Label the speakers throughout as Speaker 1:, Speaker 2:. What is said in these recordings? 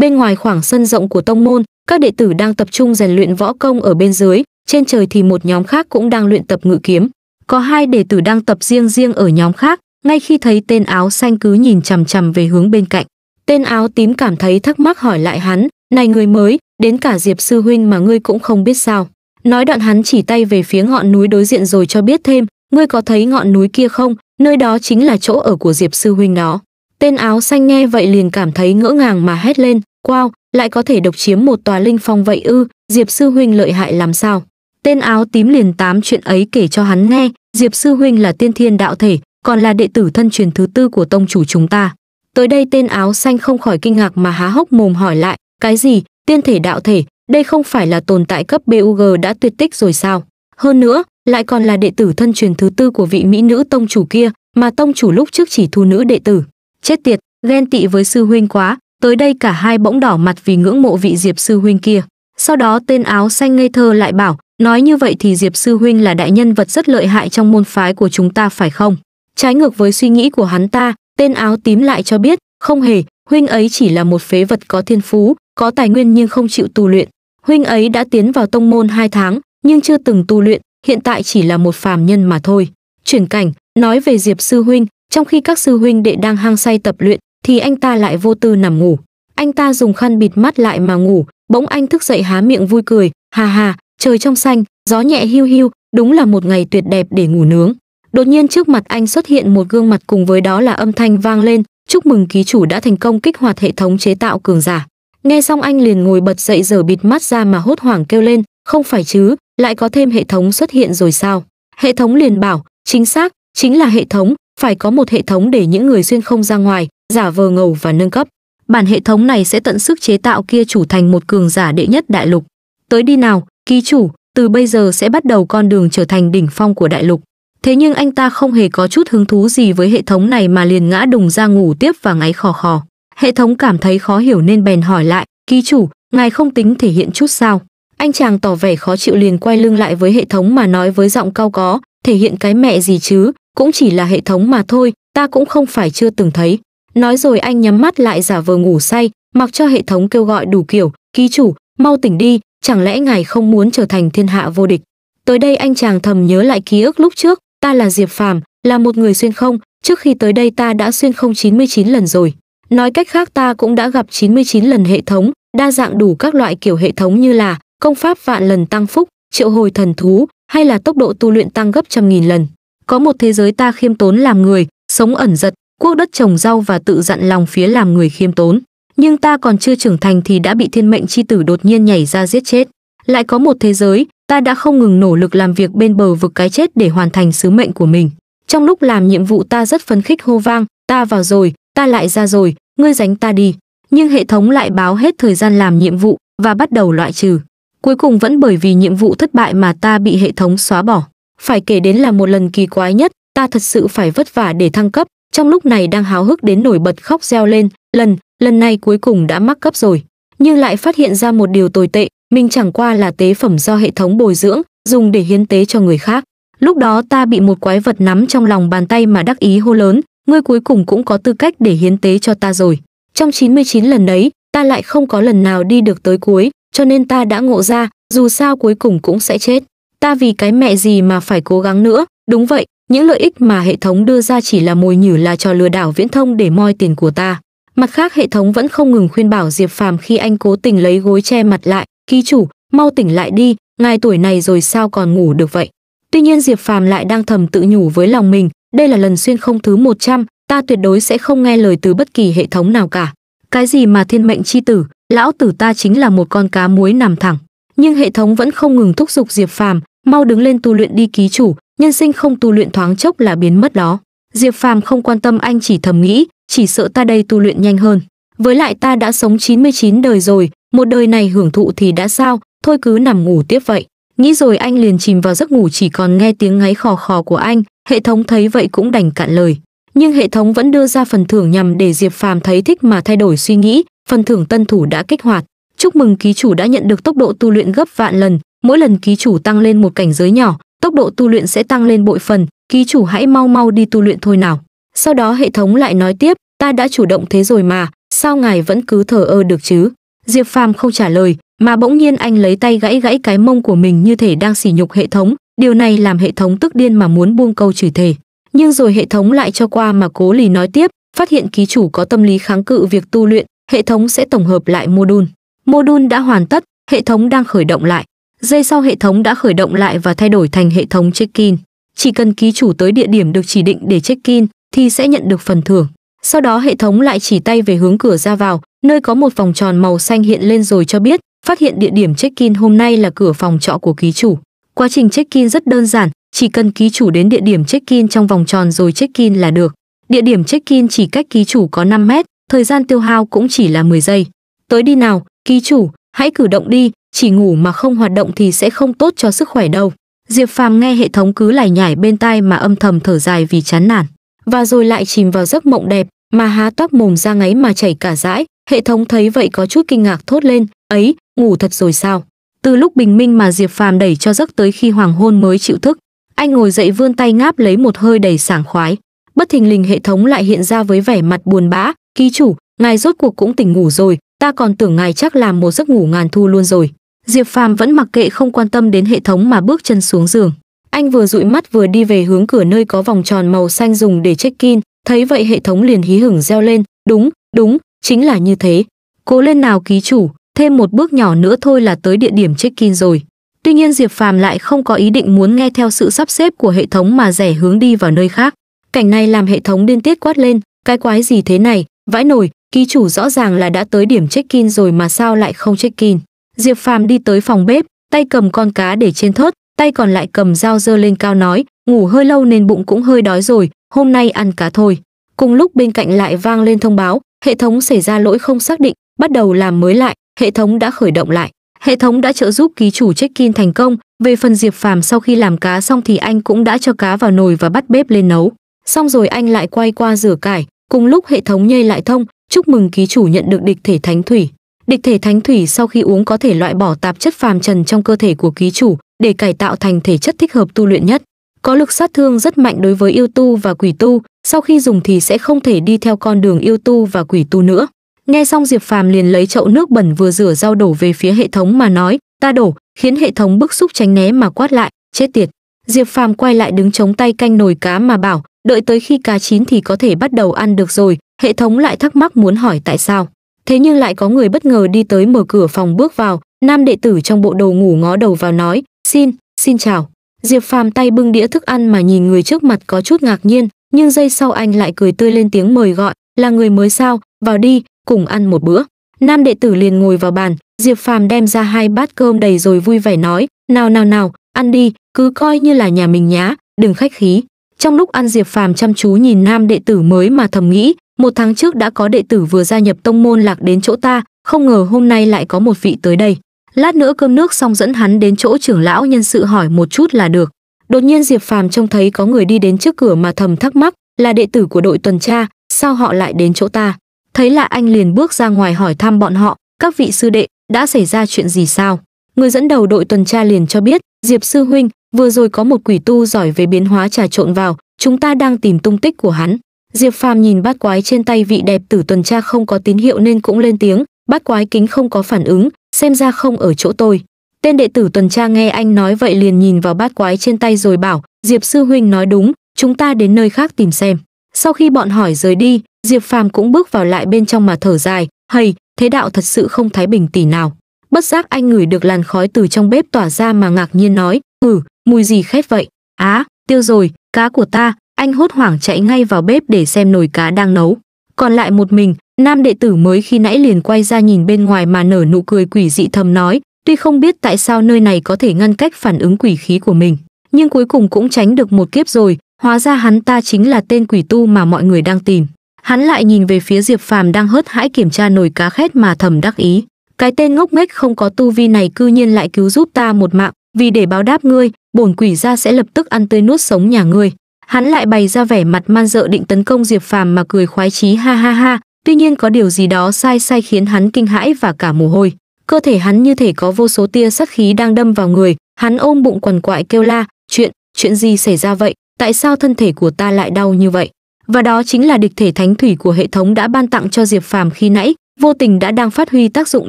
Speaker 1: Bên ngoài khoảng sân rộng của tông môn, các đệ tử đang tập trung rèn luyện võ công ở bên dưới, trên trời thì một nhóm khác cũng đang luyện tập ngự kiếm. Có hai đệ tử đang tập riêng riêng ở nhóm khác, ngay khi thấy tên áo xanh cứ nhìn chằm chằm về hướng bên cạnh. Tên áo tím cảm thấy thắc mắc hỏi lại hắn, "Này người mới, đến cả Diệp sư huynh mà ngươi cũng không biết sao?" Nói đoạn hắn chỉ tay về phía ngọn núi đối diện rồi cho biết thêm, "Ngươi có thấy ngọn núi kia không? Nơi đó chính là chỗ ở của Diệp sư huynh đó." Tên áo xanh nghe vậy liền cảm thấy ngỡ ngàng mà hét lên, Wow, lại có thể độc chiếm một tòa linh phong vậy ư, Diệp Sư Huynh lợi hại làm sao? Tên áo tím liền tám chuyện ấy kể cho hắn nghe, Diệp Sư Huynh là tiên thiên đạo thể, còn là đệ tử thân truyền thứ tư của tông chủ chúng ta. Tới đây tên áo xanh không khỏi kinh ngạc mà há hốc mồm hỏi lại, cái gì, tiên thể đạo thể, đây không phải là tồn tại cấp BUG đã tuyệt tích rồi sao? Hơn nữa, lại còn là đệ tử thân truyền thứ tư của vị mỹ nữ tông chủ kia, mà tông chủ lúc trước chỉ thu nữ đệ tử. Chết tiệt, ghen tị với sư huynh quá, Tới đây cả hai bỗng đỏ mặt vì ngưỡng mộ vị Diệp sư huynh kia. Sau đó tên áo xanh ngây thơ lại bảo, nói như vậy thì Diệp sư huynh là đại nhân vật rất lợi hại trong môn phái của chúng ta phải không? Trái ngược với suy nghĩ của hắn ta, tên áo tím lại cho biết, không hề, huynh ấy chỉ là một phế vật có thiên phú, có tài nguyên nhưng không chịu tu luyện. Huynh ấy đã tiến vào tông môn hai tháng, nhưng chưa từng tu luyện, hiện tại chỉ là một phàm nhân mà thôi. Chuyển cảnh, nói về Diệp sư huynh, trong khi các sư huynh đệ đang hăng say tập luyện, thì anh ta lại vô tư nằm ngủ. Anh ta dùng khăn bịt mắt lại mà ngủ, bỗng anh thức dậy há miệng vui cười, hà hà, trời trong xanh, gió nhẹ hiu hiu, đúng là một ngày tuyệt đẹp để ngủ nướng. Đột nhiên trước mặt anh xuất hiện một gương mặt cùng với đó là âm thanh vang lên, chúc mừng ký chủ đã thành công kích hoạt hệ thống chế tạo cường giả. Nghe xong anh liền ngồi bật dậy giở bịt mắt ra mà hốt hoảng kêu lên, không phải chứ, lại có thêm hệ thống xuất hiện rồi sao? Hệ thống liền bảo, chính xác, chính là hệ thống, phải có một hệ thống để những người xuyên không ra ngoài, giả vờ ngầu và nâng cấp. Bản hệ thống này sẽ tận sức chế tạo kia chủ thành một cường giả đệ nhất đại lục. Tới đi nào, ký chủ, từ bây giờ sẽ bắt đầu con đường trở thành đỉnh phong của đại lục. Thế nhưng anh ta không hề có chút hứng thú gì với hệ thống này mà liền ngã đùng ra ngủ tiếp và ngáy khò khò. Hệ thống cảm thấy khó hiểu nên bèn hỏi lại, ký chủ, ngài không tính thể hiện chút sao? Anh chàng tỏ vẻ khó chịu liền quay lưng lại với hệ thống mà nói với giọng cao có, thể hiện cái mẹ gì chứ, cũng chỉ là hệ thống mà thôi, ta cũng không phải chưa từng thấy. Nói rồi anh nhắm mắt lại giả vờ ngủ say, mặc cho hệ thống kêu gọi đủ kiểu, ký chủ, mau tỉnh đi, chẳng lẽ ngài không muốn trở thành thiên hạ vô địch. Tới đây anh chàng thầm nhớ lại ký ức lúc trước, ta là Diệp Phàm, là một người xuyên không, trước khi tới đây ta đã xuyên không 99 lần rồi. Nói cách khác ta cũng đã gặp 99 lần hệ thống, đa dạng đủ các loại kiểu hệ thống như là công pháp vạn lần tăng phúc, triệu hồi thần thú, hay là tốc độ tu luyện tăng gấp trăm nghìn lần. Có một thế giới ta khiêm tốn làm người, sống ẩn giật, quốc đất trồng rau và tự dặn lòng phía làm người khiêm tốn nhưng ta còn chưa trưởng thành thì đã bị thiên mệnh chi tử đột nhiên nhảy ra giết chết lại có một thế giới ta đã không ngừng nỗ lực làm việc bên bờ vực cái chết để hoàn thành sứ mệnh của mình trong lúc làm nhiệm vụ ta rất phấn khích hô vang ta vào rồi ta lại ra rồi ngươi dánh ta đi nhưng hệ thống lại báo hết thời gian làm nhiệm vụ và bắt đầu loại trừ cuối cùng vẫn bởi vì nhiệm vụ thất bại mà ta bị hệ thống xóa bỏ phải kể đến là một lần kỳ quái nhất ta thật sự phải vất vả để thăng cấp trong lúc này đang háo hức đến nổi bật khóc reo lên lần lần này cuối cùng đã mắc cấp rồi nhưng lại phát hiện ra một điều tồi tệ mình chẳng qua là tế phẩm do hệ thống bồi dưỡng dùng để hiến tế cho người khác lúc đó ta bị một quái vật nắm trong lòng bàn tay mà đắc ý hô lớn ngươi cuối cùng cũng có tư cách để hiến tế cho ta rồi trong 99 lần đấy ta lại không có lần nào đi được tới cuối cho nên ta đã ngộ ra dù sao cuối cùng cũng sẽ chết ta vì cái mẹ gì mà phải cố gắng nữa đúng vậy những lợi ích mà hệ thống đưa ra chỉ là mồi nhử là trò lừa đảo viễn thông để moi tiền của ta. Mặt khác hệ thống vẫn không ngừng khuyên bảo Diệp Phàm khi anh cố tình lấy gối che mặt lại, "Ký chủ, mau tỉnh lại đi, ngài tuổi này rồi sao còn ngủ được vậy?" Tuy nhiên Diệp Phàm lại đang thầm tự nhủ với lòng mình, đây là lần xuyên không thứ 100, ta tuyệt đối sẽ không nghe lời từ bất kỳ hệ thống nào cả. Cái gì mà thiên mệnh chi tử, lão tử ta chính là một con cá muối nằm thẳng. Nhưng hệ thống vẫn không ngừng thúc giục Diệp Phàm, mau đứng lên tu luyện đi ký chủ, nhân sinh không tu luyện thoáng chốc là biến mất đó diệp phàm không quan tâm anh chỉ thầm nghĩ chỉ sợ ta đây tu luyện nhanh hơn với lại ta đã sống 99 đời rồi một đời này hưởng thụ thì đã sao thôi cứ nằm ngủ tiếp vậy nghĩ rồi anh liền chìm vào giấc ngủ chỉ còn nghe tiếng ngáy khò khò của anh hệ thống thấy vậy cũng đành cạn lời nhưng hệ thống vẫn đưa ra phần thưởng nhằm để diệp phàm thấy thích mà thay đổi suy nghĩ phần thưởng tân thủ đã kích hoạt chúc mừng ký chủ đã nhận được tốc độ tu luyện gấp vạn lần mỗi lần ký chủ tăng lên một cảnh giới nhỏ tốc độ tu luyện sẽ tăng lên bội phần, ký chủ hãy mau mau đi tu luyện thôi nào. Sau đó hệ thống lại nói tiếp, ta đã chủ động thế rồi mà, sao ngài vẫn cứ thờ ơ được chứ? Diệp Phàm không trả lời, mà bỗng nhiên anh lấy tay gãy gãy cái mông của mình như thể đang sỉ nhục hệ thống, điều này làm hệ thống tức điên mà muốn buông câu chửi thề. Nhưng rồi hệ thống lại cho qua mà cố lì nói tiếp, phát hiện ký chủ có tâm lý kháng cự việc tu luyện, hệ thống sẽ tổng hợp lại mô đun. Mô đun đã hoàn tất, hệ thống đang khởi động lại, Giây sau hệ thống đã khởi động lại và thay đổi thành hệ thống check-in. Chỉ cần ký chủ tới địa điểm được chỉ định để check-in thì sẽ nhận được phần thưởng. Sau đó hệ thống lại chỉ tay về hướng cửa ra vào, nơi có một vòng tròn màu xanh hiện lên rồi cho biết, phát hiện địa điểm check-in hôm nay là cửa phòng trọ của ký chủ. Quá trình check-in rất đơn giản, chỉ cần ký chủ đến địa điểm check-in trong vòng tròn rồi check-in là được. Địa điểm check-in chỉ cách ký chủ có 5 mét, thời gian tiêu hao cũng chỉ là 10 giây. Tới đi nào, ký chủ, hãy cử động đi, chỉ ngủ mà không hoạt động thì sẽ không tốt cho sức khỏe đâu. Diệp Phàm nghe hệ thống cứ lải nhải bên tai mà âm thầm thở dài vì chán nản, và rồi lại chìm vào giấc mộng đẹp, mà há toác mồm ra ngáy mà chảy cả dãi, hệ thống thấy vậy có chút kinh ngạc thốt lên, "Ấy, ngủ thật rồi sao?" Từ lúc bình minh mà Diệp Phàm đẩy cho giấc tới khi hoàng hôn mới chịu thức, anh ngồi dậy vươn tay ngáp lấy một hơi đầy sảng khoái. Bất thình lình hệ thống lại hiện ra với vẻ mặt buồn bã, "Ký chủ, ngài rốt cuộc cũng tỉnh ngủ rồi, ta còn tưởng ngài chắc làm một giấc ngủ ngàn thu luôn rồi diệp phàm vẫn mặc kệ không quan tâm đến hệ thống mà bước chân xuống giường anh vừa dụi mắt vừa đi về hướng cửa nơi có vòng tròn màu xanh dùng để check in thấy vậy hệ thống liền hí hửng reo lên đúng đúng chính là như thế cố lên nào ký chủ thêm một bước nhỏ nữa thôi là tới địa điểm check in rồi tuy nhiên diệp phàm lại không có ý định muốn nghe theo sự sắp xếp của hệ thống mà rẻ hướng đi vào nơi khác cảnh này làm hệ thống điên tiết quát lên cái quái gì thế này vãi nổi ký chủ rõ ràng là đã tới điểm check-in rồi mà sao lại không check-in. Diệp Phàm đi tới phòng bếp, tay cầm con cá để trên thớt, tay còn lại cầm dao dơ lên cao nói, ngủ hơi lâu nên bụng cũng hơi đói rồi, hôm nay ăn cá thôi. Cùng lúc bên cạnh lại vang lên thông báo, hệ thống xảy ra lỗi không xác định, bắt đầu làm mới lại, hệ thống đã khởi động lại. Hệ thống đã trợ giúp ký chủ check-in thành công, về phần Diệp Phàm sau khi làm cá xong thì anh cũng đã cho cá vào nồi và bắt bếp lên nấu. Xong rồi anh lại quay qua rửa cải, cùng lúc hệ thống nhây lại thông, chúc mừng ký chủ nhận được địch thể thánh thủy. Địch thể thánh thủy sau khi uống có thể loại bỏ tạp chất phàm trần trong cơ thể của ký chủ để cải tạo thành thể chất thích hợp tu luyện nhất. Có lực sát thương rất mạnh đối với yêu tu và quỷ tu, sau khi dùng thì sẽ không thể đi theo con đường yêu tu và quỷ tu nữa. Nghe xong Diệp Phàm liền lấy chậu nước bẩn vừa rửa rau đổ về phía hệ thống mà nói, ta đổ, khiến hệ thống bức xúc tránh né mà quát lại, chết tiệt. Diệp Phàm quay lại đứng chống tay canh nồi cá mà bảo, đợi tới khi cá chín thì có thể bắt đầu ăn được rồi, hệ thống lại thắc mắc muốn hỏi tại sao thế nhưng lại có người bất ngờ đi tới mở cửa phòng bước vào nam đệ tử trong bộ đồ ngủ ngó đầu vào nói xin xin chào diệp phàm tay bưng đĩa thức ăn mà nhìn người trước mặt có chút ngạc nhiên nhưng giây sau anh lại cười tươi lên tiếng mời gọi là người mới sao vào đi cùng ăn một bữa nam đệ tử liền ngồi vào bàn diệp phàm đem ra hai bát cơm đầy rồi vui vẻ nói nào nào nào ăn đi cứ coi như là nhà mình nhá đừng khách khí trong lúc ăn diệp phàm chăm chú nhìn nam đệ tử mới mà thầm nghĩ một tháng trước đã có đệ tử vừa gia nhập tông môn lạc đến chỗ ta, không ngờ hôm nay lại có một vị tới đây. Lát nữa cơm nước xong dẫn hắn đến chỗ trưởng lão nhân sự hỏi một chút là được. Đột nhiên Diệp Phàm trông thấy có người đi đến trước cửa mà thầm thắc mắc, là đệ tử của đội tuần tra, sao họ lại đến chỗ ta? Thấy là anh liền bước ra ngoài hỏi thăm bọn họ, các vị sư đệ, đã xảy ra chuyện gì sao? Người dẫn đầu đội tuần tra liền cho biết, Diệp sư huynh, vừa rồi có một quỷ tu giỏi về biến hóa trà trộn vào, chúng ta đang tìm tung tích của hắn. Diệp Phàm nhìn bát quái trên tay vị đẹp tử tuần tra không có tín hiệu nên cũng lên tiếng, bát quái kính không có phản ứng, xem ra không ở chỗ tôi. Tên đệ tử tuần tra nghe anh nói vậy liền nhìn vào bát quái trên tay rồi bảo, Diệp sư huynh nói đúng, chúng ta đến nơi khác tìm xem. Sau khi bọn hỏi rời đi, Diệp Phàm cũng bước vào lại bên trong mà thở dài, hầy, thế đạo thật sự không thái bình tỷ nào. Bất giác anh ngửi được làn khói từ trong bếp tỏa ra mà ngạc nhiên nói, "Ừ, mùi gì khét vậy?" "Á, tiêu rồi, cá của ta, anh hốt hoảng chạy ngay vào bếp để xem nồi cá đang nấu còn lại một mình nam đệ tử mới khi nãy liền quay ra nhìn bên ngoài mà nở nụ cười quỷ dị thầm nói tuy không biết tại sao nơi này có thể ngăn cách phản ứng quỷ khí của mình nhưng cuối cùng cũng tránh được một kiếp rồi hóa ra hắn ta chính là tên quỷ tu mà mọi người đang tìm hắn lại nhìn về phía diệp phàm đang hớt hãi kiểm tra nồi cá khét mà thầm đắc ý cái tên ngốc nghếch không có tu vi này cư nhiên lại cứu giúp ta một mạng vì để báo đáp ngươi bổn quỷ ra sẽ lập tức ăn tươi nuốt sống nhà ngươi hắn lại bày ra vẻ mặt man dợ định tấn công diệp phàm mà cười khoái chí ha ha ha tuy nhiên có điều gì đó sai sai khiến hắn kinh hãi và cả mồ hôi cơ thể hắn như thể có vô số tia sắc khí đang đâm vào người hắn ôm bụng quằn quại kêu la chuyện chuyện gì xảy ra vậy tại sao thân thể của ta lại đau như vậy và đó chính là địch thể thánh thủy của hệ thống đã ban tặng cho diệp phàm khi nãy vô tình đã đang phát huy tác dụng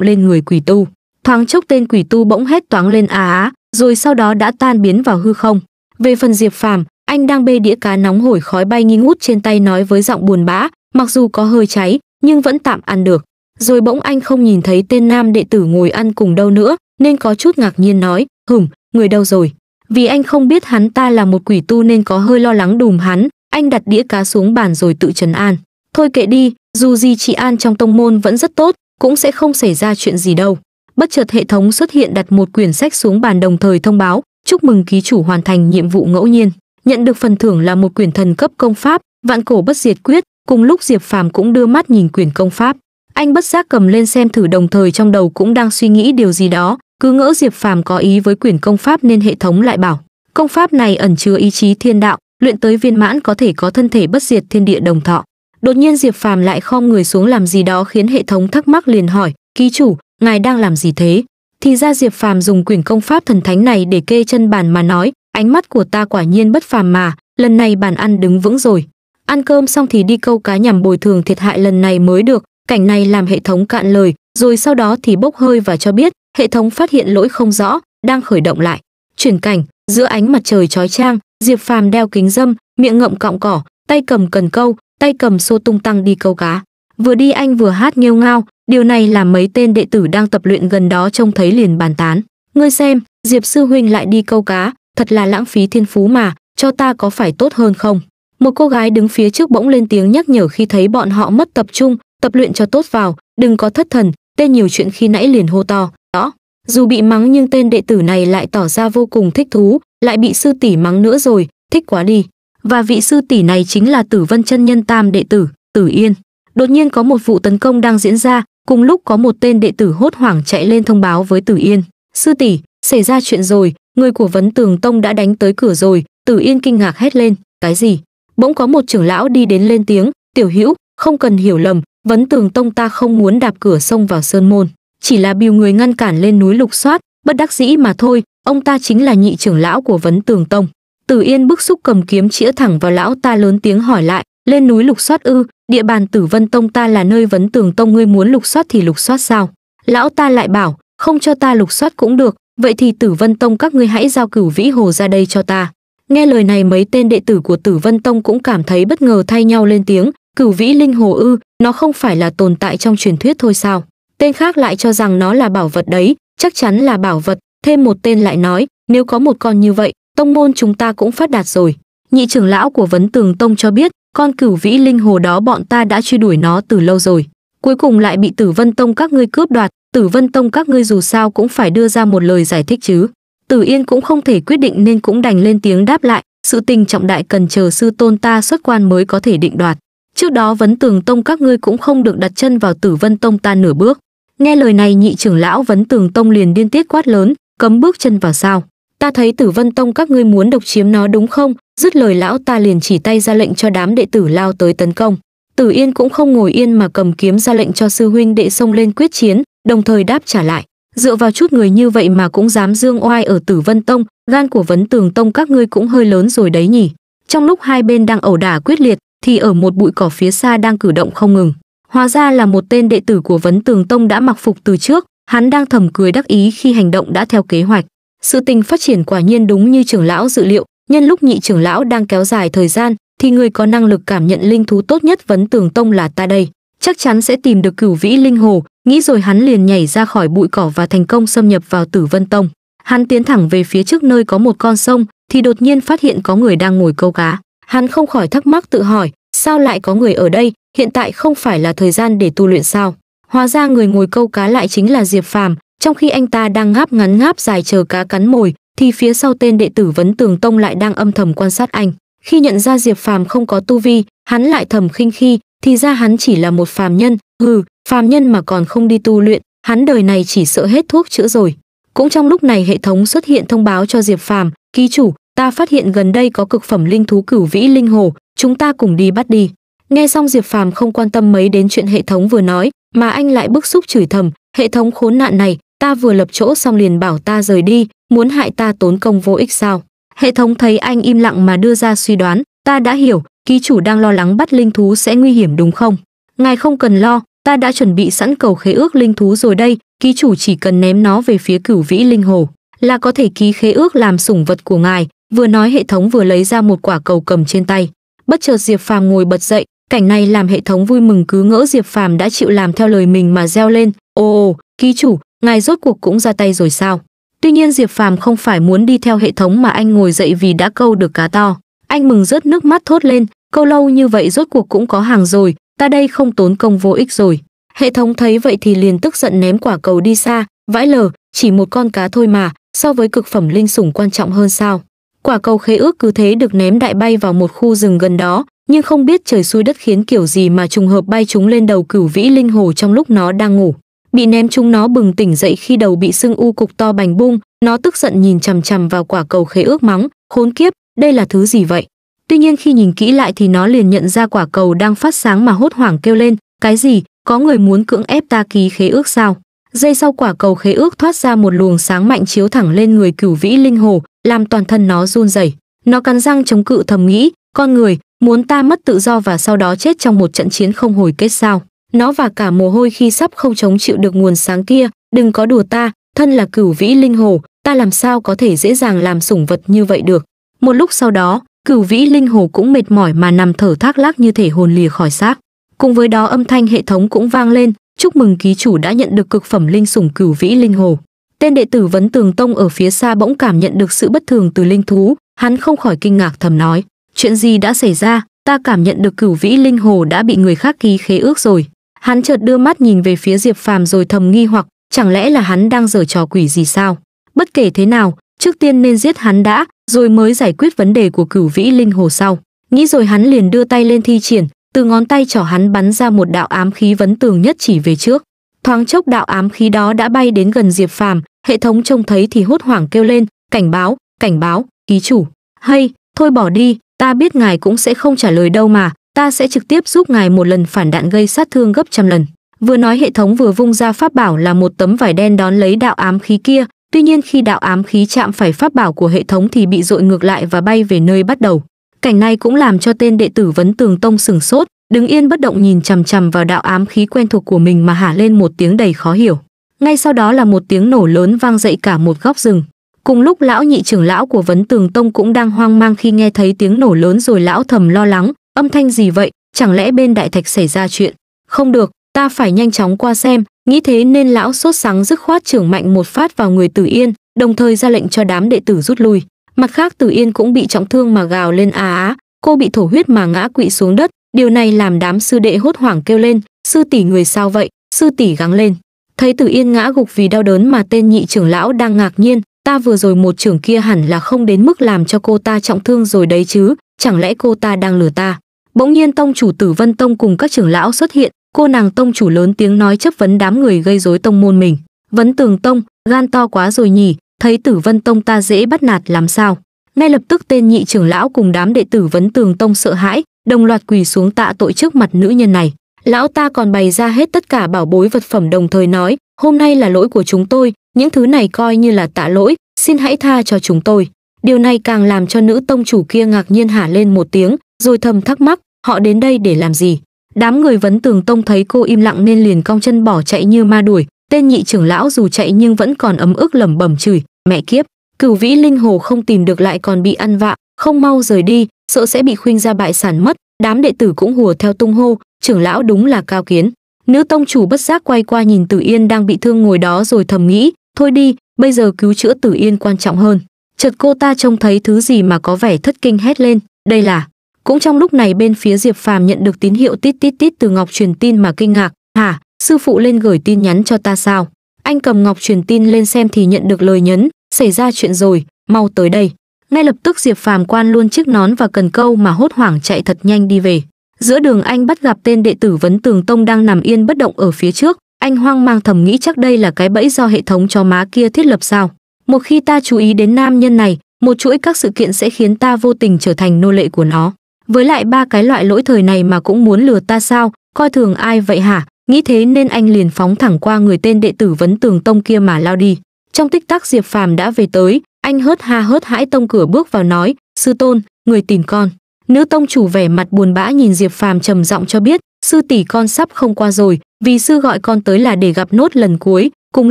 Speaker 1: lên người quỷ tu thoáng chốc tên quỷ tu bỗng hét toáng lên á á rồi sau đó đã tan biến vào hư không về phần diệp phàm anh đang bê đĩa cá nóng hổi khói bay nghi ngút trên tay nói với giọng buồn bã, mặc dù có hơi cháy, nhưng vẫn tạm ăn được. Rồi bỗng anh không nhìn thấy tên nam đệ tử ngồi ăn cùng đâu nữa, nên có chút ngạc nhiên nói, hửm, người đâu rồi? Vì anh không biết hắn ta là một quỷ tu nên có hơi lo lắng đùm hắn, anh đặt đĩa cá xuống bàn rồi tự trấn an. Thôi kệ đi, dù gì chị an trong tông môn vẫn rất tốt, cũng sẽ không xảy ra chuyện gì đâu. Bất chợt hệ thống xuất hiện đặt một quyển sách xuống bàn đồng thời thông báo, chúc mừng ký chủ hoàn thành nhiệm vụ ngẫu nhiên nhận được phần thưởng là một quyển thần cấp công pháp vạn cổ bất diệt quyết cùng lúc diệp phàm cũng đưa mắt nhìn quyển công pháp anh bất giác cầm lên xem thử đồng thời trong đầu cũng đang suy nghĩ điều gì đó cứ ngỡ diệp phàm có ý với quyển công pháp nên hệ thống lại bảo công pháp này ẩn chứa ý chí thiên đạo luyện tới viên mãn có thể có thân thể bất diệt thiên địa đồng thọ đột nhiên diệp phàm lại khom người xuống làm gì đó khiến hệ thống thắc mắc liền hỏi ký chủ ngài đang làm gì thế thì ra diệp phàm dùng quyển công pháp thần thánh này để kê chân bàn mà nói Ánh mắt của ta quả nhiên bất phàm mà, lần này bàn ăn đứng vững rồi. Ăn cơm xong thì đi câu cá nhằm bồi thường thiệt hại lần này mới được, cảnh này làm hệ thống cạn lời, rồi sau đó thì bốc hơi và cho biết hệ thống phát hiện lỗi không rõ, đang khởi động lại. Chuyển cảnh, giữa ánh mặt trời chói trang, Diệp Phàm đeo kính dâm, miệng ngậm cọng cỏ, tay cầm cần câu, tay cầm xô tung tăng đi câu cá. Vừa đi anh vừa hát nghêu ngao, điều này làm mấy tên đệ tử đang tập luyện gần đó trông thấy liền bàn tán. Ngươi xem, Diệp sư huynh lại đi câu cá, thật là lãng phí thiên phú mà cho ta có phải tốt hơn không một cô gái đứng phía trước bỗng lên tiếng nhắc nhở khi thấy bọn họ mất tập trung tập luyện cho tốt vào đừng có thất thần tên nhiều chuyện khi nãy liền hô to đó dù bị mắng nhưng tên đệ tử này lại tỏ ra vô cùng thích thú lại bị sư tỷ mắng nữa rồi thích quá đi và vị sư tỷ này chính là tử vân chân nhân tam đệ tử tử yên đột nhiên có một vụ tấn công đang diễn ra cùng lúc có một tên đệ tử hốt hoảng chạy lên thông báo với tử yên sư tỷ xảy ra chuyện rồi người của vấn tường tông đã đánh tới cửa rồi tử yên kinh ngạc hét lên cái gì bỗng có một trưởng lão đi đến lên tiếng tiểu hữu không cần hiểu lầm vấn tường tông ta không muốn đạp cửa sông vào sơn môn chỉ là biêu người ngăn cản lên núi lục soát bất đắc dĩ mà thôi ông ta chính là nhị trưởng lão của vấn tường tông tử yên bức xúc cầm kiếm chĩa thẳng vào lão ta lớn tiếng hỏi lại lên núi lục soát ư địa bàn tử vân tông ta là nơi vấn tường tông ngươi muốn lục soát thì lục soát sao lão ta lại bảo không cho ta lục soát cũng được vậy thì tử vân tông các ngươi hãy giao cửu vĩ hồ ra đây cho ta nghe lời này mấy tên đệ tử của tử vân tông cũng cảm thấy bất ngờ thay nhau lên tiếng cửu vĩ linh hồ ư nó không phải là tồn tại trong truyền thuyết thôi sao tên khác lại cho rằng nó là bảo vật đấy chắc chắn là bảo vật thêm một tên lại nói nếu có một con như vậy tông môn chúng ta cũng phát đạt rồi nhị trưởng lão của vấn tường tông cho biết con cửu vĩ linh hồ đó bọn ta đã truy đuổi nó từ lâu rồi cuối cùng lại bị tử vân tông các ngươi cướp đoạt Tử Vân Tông các ngươi dù sao cũng phải đưa ra một lời giải thích chứ. Tử Yên cũng không thể quyết định nên cũng đành lên tiếng đáp lại, sự tình trọng đại cần chờ sư tôn ta xuất quan mới có thể định đoạt. Trước đó vấn tường tông các ngươi cũng không được đặt chân vào tử vân tông ta nửa bước. Nghe lời này nhị trưởng lão vấn tường tông liền điên tiết quát lớn, cấm bước chân vào sao. Ta thấy tử vân tông các ngươi muốn độc chiếm nó đúng không? Dứt lời lão ta liền chỉ tay ra lệnh cho đám đệ tử lao tới tấn công. Tử Yên cũng không ngồi yên mà cầm kiếm ra lệnh cho sư huynh đệ xông lên quyết chiến, đồng thời đáp trả lại dựa vào chút người như vậy mà cũng dám dương oai ở tử vân tông gan của vấn tường tông các ngươi cũng hơi lớn rồi đấy nhỉ trong lúc hai bên đang ẩu đả quyết liệt thì ở một bụi cỏ phía xa đang cử động không ngừng hóa ra là một tên đệ tử của vấn tường tông đã mặc phục từ trước hắn đang thầm cười đắc ý khi hành động đã theo kế hoạch sự tình phát triển quả nhiên đúng như trưởng lão dự liệu nhân lúc nhị trưởng lão đang kéo dài thời gian thì người có năng lực cảm nhận linh thú tốt nhất vấn tường tông là ta đây chắc chắn sẽ tìm được cửu vĩ linh hồ Nghĩ rồi hắn liền nhảy ra khỏi bụi cỏ và thành công xâm nhập vào Tử Vân Tông. Hắn tiến thẳng về phía trước nơi có một con sông, thì đột nhiên phát hiện có người đang ngồi câu cá. Hắn không khỏi thắc mắc tự hỏi, sao lại có người ở đây, hiện tại không phải là thời gian để tu luyện sao? Hóa ra người ngồi câu cá lại chính là Diệp Phàm, trong khi anh ta đang ngáp ngắn ngáp dài chờ cá cắn mồi, thì phía sau tên đệ tử vấn tường tông lại đang âm thầm quan sát anh. Khi nhận ra Diệp Phàm không có tu vi, hắn lại thầm khinh khi, thì ra hắn chỉ là một phàm nhân, Hừ, phàm nhân mà còn không đi tu luyện, hắn đời này chỉ sợ hết thuốc chữa rồi. Cũng trong lúc này hệ thống xuất hiện thông báo cho Diệp Phàm, ký chủ, ta phát hiện gần đây có cực phẩm linh thú cửu vĩ linh hồ, chúng ta cùng đi bắt đi. Nghe xong Diệp Phàm không quan tâm mấy đến chuyện hệ thống vừa nói, mà anh lại bức xúc chửi thầm, hệ thống khốn nạn này, ta vừa lập chỗ xong liền bảo ta rời đi, muốn hại ta tốn công vô ích sao? Hệ thống thấy anh im lặng mà đưa ra suy đoán, ta đã hiểu, ký chủ đang lo lắng bắt linh thú sẽ nguy hiểm đúng không? Ngài không cần lo, ta đã chuẩn bị sẵn cầu khế ước linh thú rồi đây ký chủ chỉ cần ném nó về phía cửu vĩ linh hồ là có thể ký khế ước làm sủng vật của ngài vừa nói hệ thống vừa lấy ra một quả cầu cầm trên tay bất chợt diệp phàm ngồi bật dậy cảnh này làm hệ thống vui mừng cứ ngỡ diệp phàm đã chịu làm theo lời mình mà reo lên ồ ồ ký chủ ngài rốt cuộc cũng ra tay rồi sao tuy nhiên diệp phàm không phải muốn đi theo hệ thống mà anh ngồi dậy vì đã câu được cá to anh mừng rớt nước mắt thốt lên câu lâu như vậy rốt cuộc cũng có hàng rồi ta đây không tốn công vô ích rồi. Hệ thống thấy vậy thì liền tức giận ném quả cầu đi xa, vãi lờ, chỉ một con cá thôi mà, so với cực phẩm linh sủng quan trọng hơn sao. Quả cầu khế ước cứ thế được ném đại bay vào một khu rừng gần đó, nhưng không biết trời xui đất khiến kiểu gì mà trùng hợp bay chúng lên đầu cửu vĩ linh hồ trong lúc nó đang ngủ. Bị ném chúng nó bừng tỉnh dậy khi đầu bị sưng u cục to bành bung, nó tức giận nhìn chằm chằm vào quả cầu khế ước mắng, khốn kiếp, đây là thứ gì vậy? Tuy nhiên khi nhìn kỹ lại thì nó liền nhận ra quả cầu đang phát sáng mà hốt hoảng kêu lên, cái gì, có người muốn cưỡng ép ta ký khế ước sao? Dây sau quả cầu khế ước thoát ra một luồng sáng mạnh chiếu thẳng lên người cửu vĩ linh hồ, làm toàn thân nó run rẩy. Nó cắn răng chống cự thầm nghĩ, con người, muốn ta mất tự do và sau đó chết trong một trận chiến không hồi kết sao? Nó và cả mồ hôi khi sắp không chống chịu được nguồn sáng kia, đừng có đùa ta, thân là cửu vĩ linh hồ, ta làm sao có thể dễ dàng làm sủng vật như vậy được. Một lúc sau đó, Cửu vĩ linh hồ cũng mệt mỏi mà nằm thở thác lác như thể hồn lìa khỏi xác. Cùng với đó âm thanh hệ thống cũng vang lên, chúc mừng ký chủ đã nhận được cực phẩm linh sủng cửu vĩ linh hồ. Tên đệ tử vấn tường tông ở phía xa bỗng cảm nhận được sự bất thường từ linh thú, hắn không khỏi kinh ngạc thầm nói, chuyện gì đã xảy ra, ta cảm nhận được cửu vĩ linh hồ đã bị người khác ký khế ước rồi. Hắn chợt đưa mắt nhìn về phía Diệp Phàm rồi thầm nghi hoặc, chẳng lẽ là hắn đang giở trò quỷ gì sao? Bất kể thế nào, trước tiên nên giết hắn đã, rồi mới giải quyết vấn đề của cửu vĩ linh hồ sau. Nghĩ rồi hắn liền đưa tay lên thi triển, từ ngón tay trỏ hắn bắn ra một đạo ám khí vấn tường nhất chỉ về trước. Thoáng chốc đạo ám khí đó đã bay đến gần Diệp Phàm, hệ thống trông thấy thì hốt hoảng kêu lên, cảnh báo, cảnh báo, ký chủ. Hay, thôi bỏ đi, ta biết ngài cũng sẽ không trả lời đâu mà, ta sẽ trực tiếp giúp ngài một lần phản đạn gây sát thương gấp trăm lần. Vừa nói hệ thống vừa vung ra pháp bảo là một tấm vải đen đón lấy đạo ám khí kia, Tuy nhiên khi đạo ám khí chạm phải pháp bảo của hệ thống thì bị dội ngược lại và bay về nơi bắt đầu. Cảnh này cũng làm cho tên đệ tử vấn tường tông sửng sốt, đứng yên bất động nhìn chằm chằm vào đạo ám khí quen thuộc của mình mà hả lên một tiếng đầy khó hiểu. Ngay sau đó là một tiếng nổ lớn vang dậy cả một góc rừng. Cùng lúc lão nhị trưởng lão của vấn tường tông cũng đang hoang mang khi nghe thấy tiếng nổ lớn rồi lão thầm lo lắng, âm thanh gì vậy, chẳng lẽ bên đại thạch xảy ra chuyện. Không được, ta phải nhanh chóng qua xem, Nghĩ thế nên lão sốt sắng dứt khoát trưởng mạnh một phát vào người Tử Yên, đồng thời ra lệnh cho đám đệ tử rút lui. Mặt khác Tử Yên cũng bị trọng thương mà gào lên á á, cô bị thổ huyết mà ngã quỵ xuống đất, điều này làm đám sư đệ hốt hoảng kêu lên, sư tỷ người sao vậy, sư tỷ gắng lên. Thấy Tử Yên ngã gục vì đau đớn mà tên nhị trưởng lão đang ngạc nhiên, ta vừa rồi một trưởng kia hẳn là không đến mức làm cho cô ta trọng thương rồi đấy chứ, chẳng lẽ cô ta đang lừa ta. Bỗng nhiên tông chủ Tử Vân Tông cùng các trưởng lão xuất hiện, cô nàng tông chủ lớn tiếng nói chấp vấn đám người gây rối tông môn mình vấn tường tông gan to quá rồi nhỉ thấy tử vân tông ta dễ bắt nạt làm sao ngay lập tức tên nhị trưởng lão cùng đám đệ tử vấn tường tông sợ hãi đồng loạt quỳ xuống tạ tội trước mặt nữ nhân này lão ta còn bày ra hết tất cả bảo bối vật phẩm đồng thời nói hôm nay là lỗi của chúng tôi những thứ này coi như là tạ lỗi xin hãy tha cho chúng tôi điều này càng làm cho nữ tông chủ kia ngạc nhiên hả lên một tiếng rồi thầm thắc mắc họ đến đây để làm gì đám người vấn tường tông thấy cô im lặng nên liền cong chân bỏ chạy như ma đuổi tên nhị trưởng lão dù chạy nhưng vẫn còn ấm ức lẩm bẩm chửi mẹ kiếp cửu vĩ linh hồ không tìm được lại còn bị ăn vạ không mau rời đi sợ sẽ bị khuynh ra bại sản mất đám đệ tử cũng hùa theo tung hô trưởng lão đúng là cao kiến nữ tông chủ bất giác quay qua nhìn tử yên đang bị thương ngồi đó rồi thầm nghĩ thôi đi bây giờ cứu chữa tử yên quan trọng hơn chợt cô ta trông thấy thứ gì mà có vẻ thất kinh hét lên đây là cũng trong lúc này bên phía Diệp Phàm nhận được tín hiệu tít tít tít từ Ngọc truyền tin mà kinh ngạc, "Hả, sư phụ lên gửi tin nhắn cho ta sao?" Anh cầm Ngọc truyền tin lên xem thì nhận được lời nhấn, "Xảy ra chuyện rồi, mau tới đây." Ngay lập tức Diệp Phàm quan luôn chiếc nón và cần câu mà hốt hoảng chạy thật nhanh đi về. Giữa đường anh bắt gặp tên đệ tử Vấn Tường Tông đang nằm yên bất động ở phía trước, anh hoang mang thầm nghĩ chắc đây là cái bẫy do hệ thống chó má kia thiết lập sao? Một khi ta chú ý đến nam nhân này, một chuỗi các sự kiện sẽ khiến ta vô tình trở thành nô lệ của nó với lại ba cái loại lỗi thời này mà cũng muốn lừa ta sao coi thường ai vậy hả nghĩ thế nên anh liền phóng thẳng qua người tên đệ tử vấn tường tông kia mà lao đi trong tích tắc diệp phàm đã về tới anh hớt ha hớt hãi tông cửa bước vào nói sư tôn người tìm con nữ tông chủ vẻ mặt buồn bã nhìn diệp phàm trầm giọng cho biết sư tỷ con sắp không qua rồi vì sư gọi con tới là để gặp nốt lần cuối cùng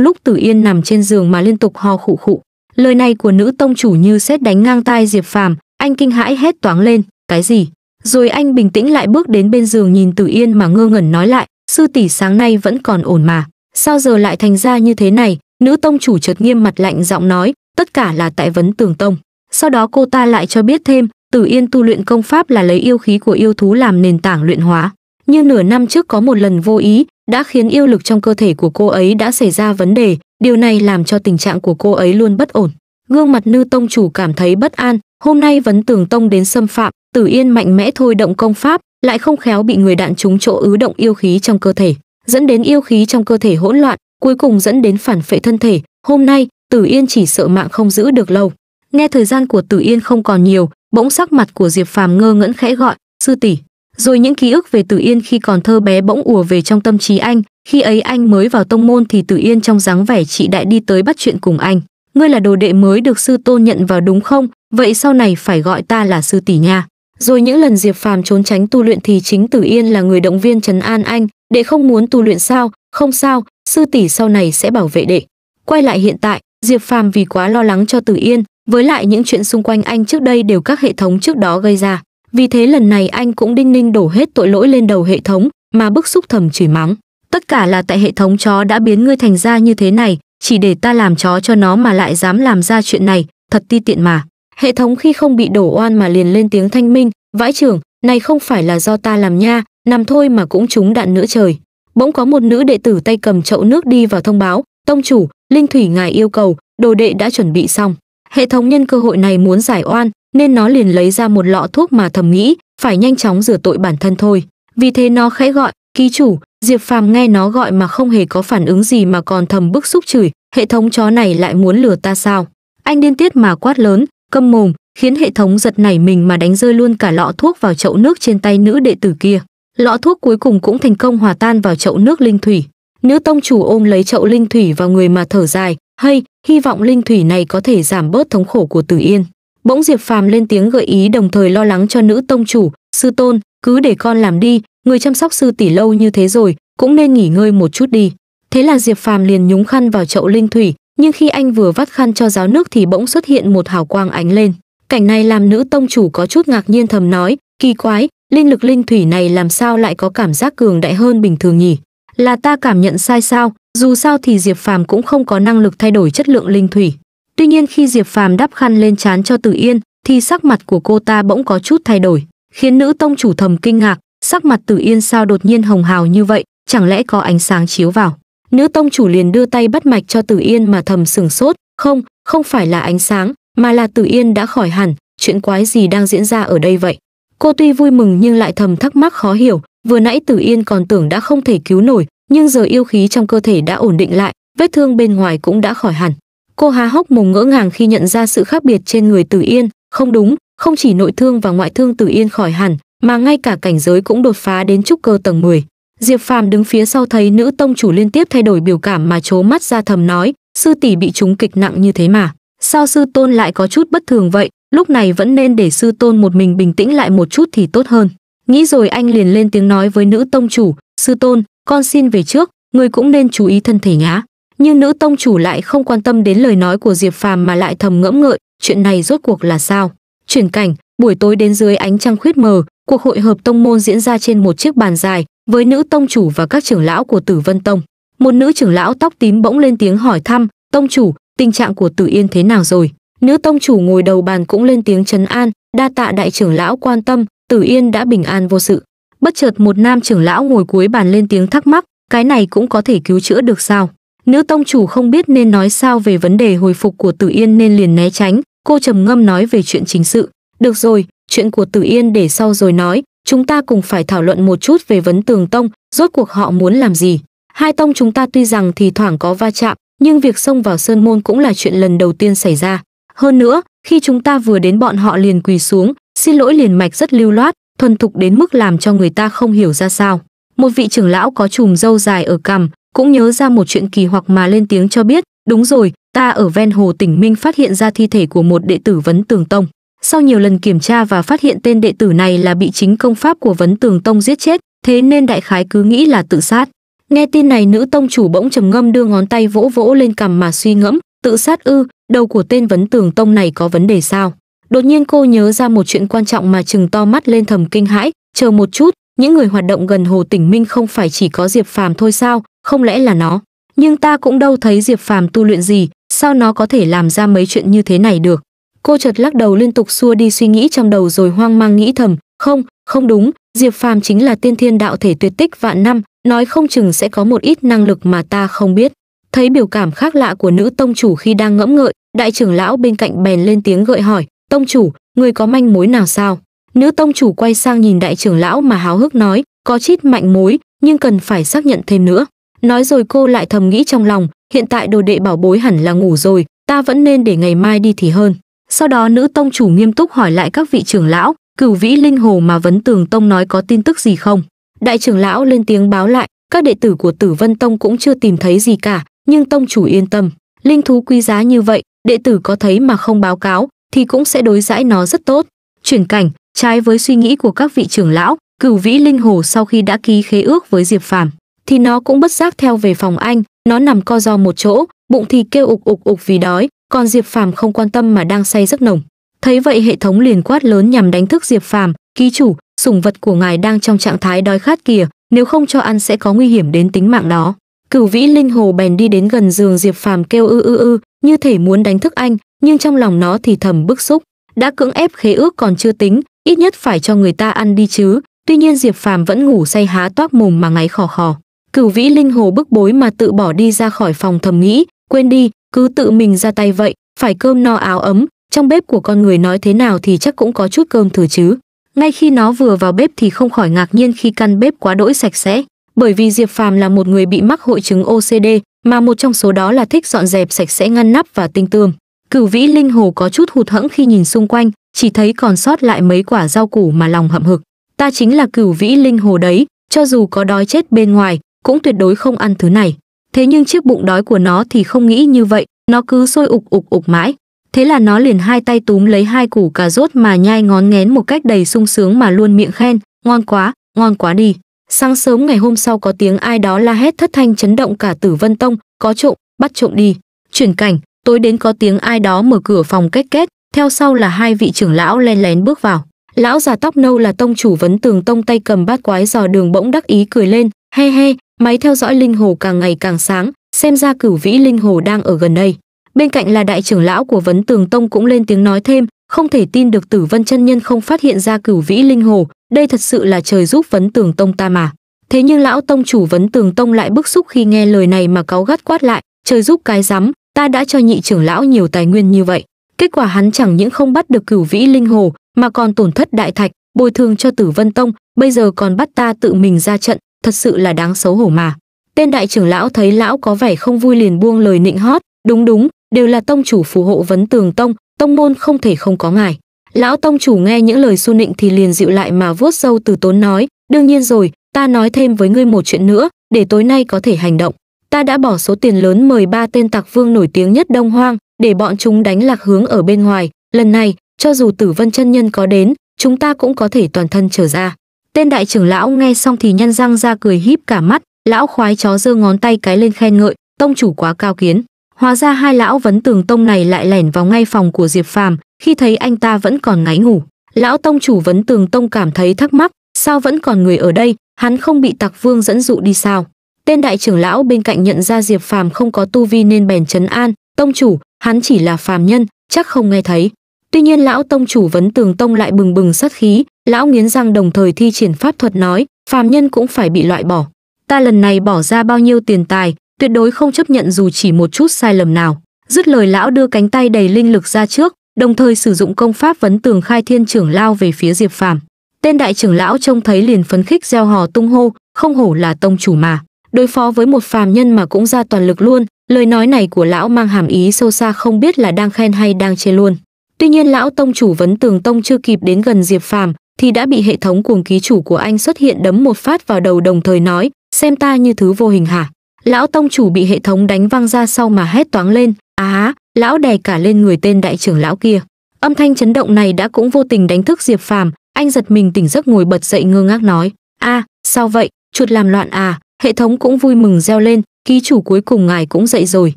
Speaker 1: lúc tử yên nằm trên giường mà liên tục ho khụ khụ lời này của nữ tông chủ như xét đánh ngang tai diệp phàm anh kinh hãi hét toáng lên cái gì rồi anh bình tĩnh lại bước đến bên giường nhìn tử yên mà ngơ ngẩn nói lại sư tỷ sáng nay vẫn còn ổn mà sao giờ lại thành ra như thế này nữ tông chủ chợt nghiêm mặt lạnh giọng nói tất cả là tại vấn tường tông sau đó cô ta lại cho biết thêm tử yên tu luyện công pháp là lấy yêu khí của yêu thú làm nền tảng luyện hóa như nửa năm trước có một lần vô ý đã khiến yêu lực trong cơ thể của cô ấy đã xảy ra vấn đề điều này làm cho tình trạng của cô ấy luôn bất ổn gương mặt nữ tông chủ cảm thấy bất an hôm nay vấn tường tông đến xâm phạm Tử Yên mạnh mẽ thôi động công pháp, lại không khéo bị người đạn trúng chỗ ứ động yêu khí trong cơ thể, dẫn đến yêu khí trong cơ thể hỗn loạn, cuối cùng dẫn đến phản phệ thân thể. Hôm nay, Tử Yên chỉ sợ mạng không giữ được lâu. Nghe thời gian của Tử Yên không còn nhiều, bỗng sắc mặt của Diệp Phàm ngơ ngẩn khẽ gọi, "Sư tỷ." Rồi những ký ức về Tử Yên khi còn thơ bé bỗng ùa về trong tâm trí anh, khi ấy anh mới vào tông môn thì Tử Yên trong dáng vẻ chị đại đi tới bắt chuyện cùng anh, "Ngươi là đồ đệ mới được sư tôn nhận vào đúng không? Vậy sau này phải gọi ta là sư tỷ nha." Rồi những lần Diệp Phàm trốn tránh tu luyện thì chính Tử Yên là người động viên trấn an anh, đệ không muốn tu luyện sao, không sao, sư tỷ sau này sẽ bảo vệ đệ. Quay lại hiện tại, Diệp Phàm vì quá lo lắng cho Tử Yên, với lại những chuyện xung quanh anh trước đây đều các hệ thống trước đó gây ra, vì thế lần này anh cũng đinh ninh đổ hết tội lỗi lên đầu hệ thống, mà bức xúc thầm chửi mắng. Tất cả là tại hệ thống chó đã biến ngươi thành ra như thế này, chỉ để ta làm chó cho nó mà lại dám làm ra chuyện này, thật ti tiện mà. Hệ thống khi không bị đổ oan mà liền lên tiếng thanh minh, vãi trưởng, này không phải là do ta làm nha, nằm thôi mà cũng trúng đạn nữa trời. Bỗng có một nữ đệ tử tay cầm chậu nước đi vào thông báo, tông chủ, linh thủy ngài yêu cầu, đồ đệ đã chuẩn bị xong. Hệ thống nhân cơ hội này muốn giải oan, nên nó liền lấy ra một lọ thuốc mà thầm nghĩ, phải nhanh chóng rửa tội bản thân thôi. Vì thế nó khẽ gọi, ký chủ, Diệp Phàm nghe nó gọi mà không hề có phản ứng gì mà còn thầm bức xúc chửi, hệ thống chó này lại muốn lừa ta sao? Anh điên tiết mà quát lớn, câm mồm khiến hệ thống giật nảy mình mà đánh rơi luôn cả lọ thuốc vào chậu nước trên tay nữ đệ tử kia lọ thuốc cuối cùng cũng thành công hòa tan vào chậu nước linh thủy nữ tông chủ ôm lấy chậu linh thủy vào người mà thở dài hay hy vọng linh thủy này có thể giảm bớt thống khổ của tử yên bỗng diệp phàm lên tiếng gợi ý đồng thời lo lắng cho nữ tông chủ sư tôn cứ để con làm đi người chăm sóc sư tỷ lâu như thế rồi cũng nên nghỉ ngơi một chút đi thế là diệp phàm liền nhúng khăn vào chậu linh thủy nhưng khi anh vừa vắt khăn cho giáo nước thì bỗng xuất hiện một hào quang ánh lên cảnh này làm nữ tông chủ có chút ngạc nhiên thầm nói kỳ quái linh lực linh thủy này làm sao lại có cảm giác cường đại hơn bình thường nhỉ là ta cảm nhận sai sao dù sao thì diệp phàm cũng không có năng lực thay đổi chất lượng linh thủy tuy nhiên khi diệp phàm đắp khăn lên trán cho tử yên thì sắc mặt của cô ta bỗng có chút thay đổi khiến nữ tông chủ thầm kinh ngạc sắc mặt tử yên sao đột nhiên hồng hào như vậy chẳng lẽ có ánh sáng chiếu vào Nữ tông chủ liền đưa tay bắt mạch cho Tử Yên mà thầm sừng sốt, không, không phải là ánh sáng, mà là Tử Yên đã khỏi hẳn, chuyện quái gì đang diễn ra ở đây vậy? Cô tuy vui mừng nhưng lại thầm thắc mắc khó hiểu, vừa nãy Tử Yên còn tưởng đã không thể cứu nổi, nhưng giờ yêu khí trong cơ thể đã ổn định lại, vết thương bên ngoài cũng đã khỏi hẳn. Cô há hốc mồm ngỡ ngàng khi nhận ra sự khác biệt trên người Tử Yên, không đúng, không chỉ nội thương và ngoại thương Tử Yên khỏi hẳn, mà ngay cả cảnh giới cũng đột phá đến trúc cơ tầng 10. Diệp Phàm đứng phía sau thấy nữ tông chủ liên tiếp thay đổi biểu cảm mà chố mắt ra thầm nói, sư tỷ bị trúng kịch nặng như thế mà, sao sư tôn lại có chút bất thường vậy, lúc này vẫn nên để sư tôn một mình bình tĩnh lại một chút thì tốt hơn. Nghĩ rồi anh liền lên tiếng nói với nữ tông chủ, sư tôn, con xin về trước, người cũng nên chú ý thân thể nhá. Nhưng nữ tông chủ lại không quan tâm đến lời nói của Diệp Phàm mà lại thầm ngẫm ngợi, chuyện này rốt cuộc là sao? Chuyển cảnh, buổi tối đến dưới ánh trăng khuyết mờ, cuộc hội hợp tông môn diễn ra trên một chiếc bàn dài, với nữ tông chủ và các trưởng lão của Tử Vân Tông. Một nữ trưởng lão tóc tím bỗng lên tiếng hỏi thăm, "Tông chủ, tình trạng của Tử Yên thế nào rồi?" Nữ tông chủ ngồi đầu bàn cũng lên tiếng trấn an, "Đa tạ đại trưởng lão quan tâm, Tử Yên đã bình an vô sự." Bất chợt một nam trưởng lão ngồi cuối bàn lên tiếng thắc mắc, "Cái này cũng có thể cứu chữa được sao?" Nữ tông chủ không biết nên nói sao về vấn đề hồi phục của Tử Yên nên liền né tránh, cô trầm ngâm nói về chuyện chính sự. "Được rồi, chuyện của Tử Yên để sau rồi nói, chúng ta cùng phải thảo luận một chút về vấn tường tông, rốt cuộc họ muốn làm gì. Hai tông chúng ta tuy rằng thì thoảng có va chạm, nhưng việc xông vào sơn môn cũng là chuyện lần đầu tiên xảy ra. Hơn nữa, khi chúng ta vừa đến bọn họ liền quỳ xuống, xin lỗi liền mạch rất lưu loát, thuần thục đến mức làm cho người ta không hiểu ra sao. Một vị trưởng lão có chùm râu dài ở cằm, cũng nhớ ra một chuyện kỳ hoặc mà lên tiếng cho biết, đúng rồi, ta ở ven hồ tỉnh Minh phát hiện ra thi thể của một đệ tử vấn tường tông. Sau nhiều lần kiểm tra và phát hiện tên đệ tử này là bị chính công pháp của vấn tường tông giết chết, thế nên đại khái cứ nghĩ là tự sát. Nghe tin này nữ tông chủ bỗng trầm ngâm đưa ngón tay vỗ vỗ lên cằm mà suy ngẫm, tự sát ư, đầu của tên vấn tường tông này có vấn đề sao? Đột nhiên cô nhớ ra một chuyện quan trọng mà chừng to mắt lên thầm kinh hãi, chờ một chút, những người hoạt động gần Hồ Tỉnh Minh không phải chỉ có Diệp Phàm thôi sao, không lẽ là nó? Nhưng ta cũng đâu thấy Diệp Phàm tu luyện gì, sao nó có thể làm ra mấy chuyện như thế này được? cô chợt lắc đầu liên tục xua đi suy nghĩ trong đầu rồi hoang mang nghĩ thầm không không đúng diệp phàm chính là tiên thiên đạo thể tuyệt tích vạn năm nói không chừng sẽ có một ít năng lực mà ta không biết thấy biểu cảm khác lạ của nữ tông chủ khi đang ngẫm ngợi đại trưởng lão bên cạnh bèn lên tiếng gợi hỏi tông chủ người có manh mối nào sao nữ tông chủ quay sang nhìn đại trưởng lão mà háo hức nói có chít mạnh mối nhưng cần phải xác nhận thêm nữa nói rồi cô lại thầm nghĩ trong lòng hiện tại đồ đệ bảo bối hẳn là ngủ rồi ta vẫn nên để ngày mai đi thì hơn sau đó nữ tông chủ nghiêm túc hỏi lại các vị trưởng lão, cửu vĩ linh hồ mà vấn tường tông nói có tin tức gì không? Đại trưởng lão lên tiếng báo lại, các đệ tử của tử vân tông cũng chưa tìm thấy gì cả, nhưng tông chủ yên tâm, linh thú quý giá như vậy, đệ tử có thấy mà không báo cáo thì cũng sẽ đối giải nó rất tốt. Chuyển cảnh, trái với suy nghĩ của các vị trưởng lão, cửu vĩ linh hồ sau khi đã ký khế ước với Diệp Phàm, thì nó cũng bất giác theo về phòng anh, nó nằm co do một chỗ, bụng thì kêu ục ục ục vì đói, còn diệp phàm không quan tâm mà đang say giấc nồng thấy vậy hệ thống liền quát lớn nhằm đánh thức diệp phàm ký chủ sủng vật của ngài đang trong trạng thái đói khát kìa nếu không cho ăn sẽ có nguy hiểm đến tính mạng đó cửu vĩ linh hồ bèn đi đến gần giường diệp phàm kêu ư ư ư như thể muốn đánh thức anh nhưng trong lòng nó thì thầm bức xúc đã cưỡng ép khế ước còn chưa tính ít nhất phải cho người ta ăn đi chứ tuy nhiên diệp phàm vẫn ngủ say há toác mồm mà ngáy khò khò cửu vĩ linh hồ bức bối mà tự bỏ đi ra khỏi phòng thầm nghĩ quên đi cứ tự mình ra tay vậy phải cơm no áo ấm trong bếp của con người nói thế nào thì chắc cũng có chút cơm thừa chứ ngay khi nó vừa vào bếp thì không khỏi ngạc nhiên khi căn bếp quá đỗi sạch sẽ bởi vì diệp phàm là một người bị mắc hội chứng ocd mà một trong số đó là thích dọn dẹp sạch sẽ ngăn nắp và tinh tươm cửu vĩ linh hồ có chút hụt hẫng khi nhìn xung quanh chỉ thấy còn sót lại mấy quả rau củ mà lòng hậm hực ta chính là cửu vĩ linh hồ đấy cho dù có đói chết bên ngoài cũng tuyệt đối không ăn thứ này thế nhưng chiếc bụng đói của nó thì không nghĩ như vậy nó cứ sôi ục ục ục mãi thế là nó liền hai tay túm lấy hai củ cà rốt mà nhai ngón nghén một cách đầy sung sướng mà luôn miệng khen ngon quá ngon quá đi sáng sớm ngày hôm sau có tiếng ai đó la hét thất thanh chấn động cả tử vân tông có trộm bắt trộm đi chuyển cảnh tối đến có tiếng ai đó mở cửa phòng cách kết theo sau là hai vị trưởng lão len lén bước vào lão già tóc nâu là tông chủ vấn tường tông tay cầm bát quái dò đường bỗng đắc ý cười lên he he Máy theo dõi linh hồ càng ngày càng sáng, xem ra cửu vĩ linh hồ đang ở gần đây. Bên cạnh là đại trưởng lão của vấn tường tông cũng lên tiếng nói thêm, không thể tin được tử vân chân nhân không phát hiện ra cửu vĩ linh hồ, đây thật sự là trời giúp vấn tường tông ta mà. Thế nhưng lão tông chủ vấn tường tông lại bức xúc khi nghe lời này mà cáu gắt quát lại, trời giúp cái rắm, ta đã cho nhị trưởng lão nhiều tài nguyên như vậy. Kết quả hắn chẳng những không bắt được cửu vĩ linh hồ, mà còn tổn thất đại thạch, bồi thường cho tử vân tông, bây giờ còn bắt ta tự mình ra trận, thật sự là đáng xấu hổ mà tên đại trưởng lão thấy lão có vẻ không vui liền buông lời nịnh hót đúng đúng đều là tông chủ phù hộ vấn tường tông tông môn không thể không có ngài lão tông chủ nghe những lời su nịnh thì liền dịu lại mà vuốt sâu từ tốn nói đương nhiên rồi ta nói thêm với ngươi một chuyện nữa để tối nay có thể hành động ta đã bỏ số tiền lớn mời ba tên tặc vương nổi tiếng nhất đông hoang để bọn chúng đánh lạc hướng ở bên ngoài lần này cho dù tử vân chân nhân có đến chúng ta cũng có thể toàn thân trở ra Tên đại trưởng lão nghe xong thì nhân răng ra cười híp cả mắt, lão khoái chó giơ ngón tay cái lên khen ngợi, tông chủ quá cao kiến. Hóa ra hai lão vấn tường tông này lại lẻn vào ngay phòng của Diệp Phàm, khi thấy anh ta vẫn còn ngáy ngủ. Lão tông chủ vấn tường tông cảm thấy thắc mắc, sao vẫn còn người ở đây, hắn không bị tặc vương dẫn dụ đi sao? Tên đại trưởng lão bên cạnh nhận ra Diệp Phàm không có tu vi nên bèn chấn an, tông chủ, hắn chỉ là phàm nhân, chắc không nghe thấy. Tuy nhiên lão tông chủ vấn tường tông lại bừng bừng sát khí, lão nghiến răng đồng thời thi triển pháp thuật nói phàm nhân cũng phải bị loại bỏ ta lần này bỏ ra bao nhiêu tiền tài tuyệt đối không chấp nhận dù chỉ một chút sai lầm nào dứt lời lão đưa cánh tay đầy linh lực ra trước đồng thời sử dụng công pháp vấn tường khai thiên trưởng lao về phía diệp phàm tên đại trưởng lão trông thấy liền phấn khích gieo hò tung hô không hổ là tông chủ mà đối phó với một phàm nhân mà cũng ra toàn lực luôn lời nói này của lão mang hàm ý sâu xa không biết là đang khen hay đang chê luôn tuy nhiên lão tông chủ vấn tường tông chưa kịp đến gần diệp phàm thì đã bị hệ thống cuồng ký chủ của anh xuất hiện đấm một phát vào đầu đồng thời nói, xem ta như thứ vô hình hả? Lão tông chủ bị hệ thống đánh văng ra sau mà hét toáng lên, á, lão đè cả lên người tên đại trưởng lão kia. Âm thanh chấn động này đã cũng vô tình đánh thức Diệp Phàm, anh giật mình tỉnh giấc ngồi bật dậy ngơ ngác nói, a, à, sao vậy, chuột làm loạn à? Hệ thống cũng vui mừng reo lên, ký chủ cuối cùng ngài cũng dậy rồi.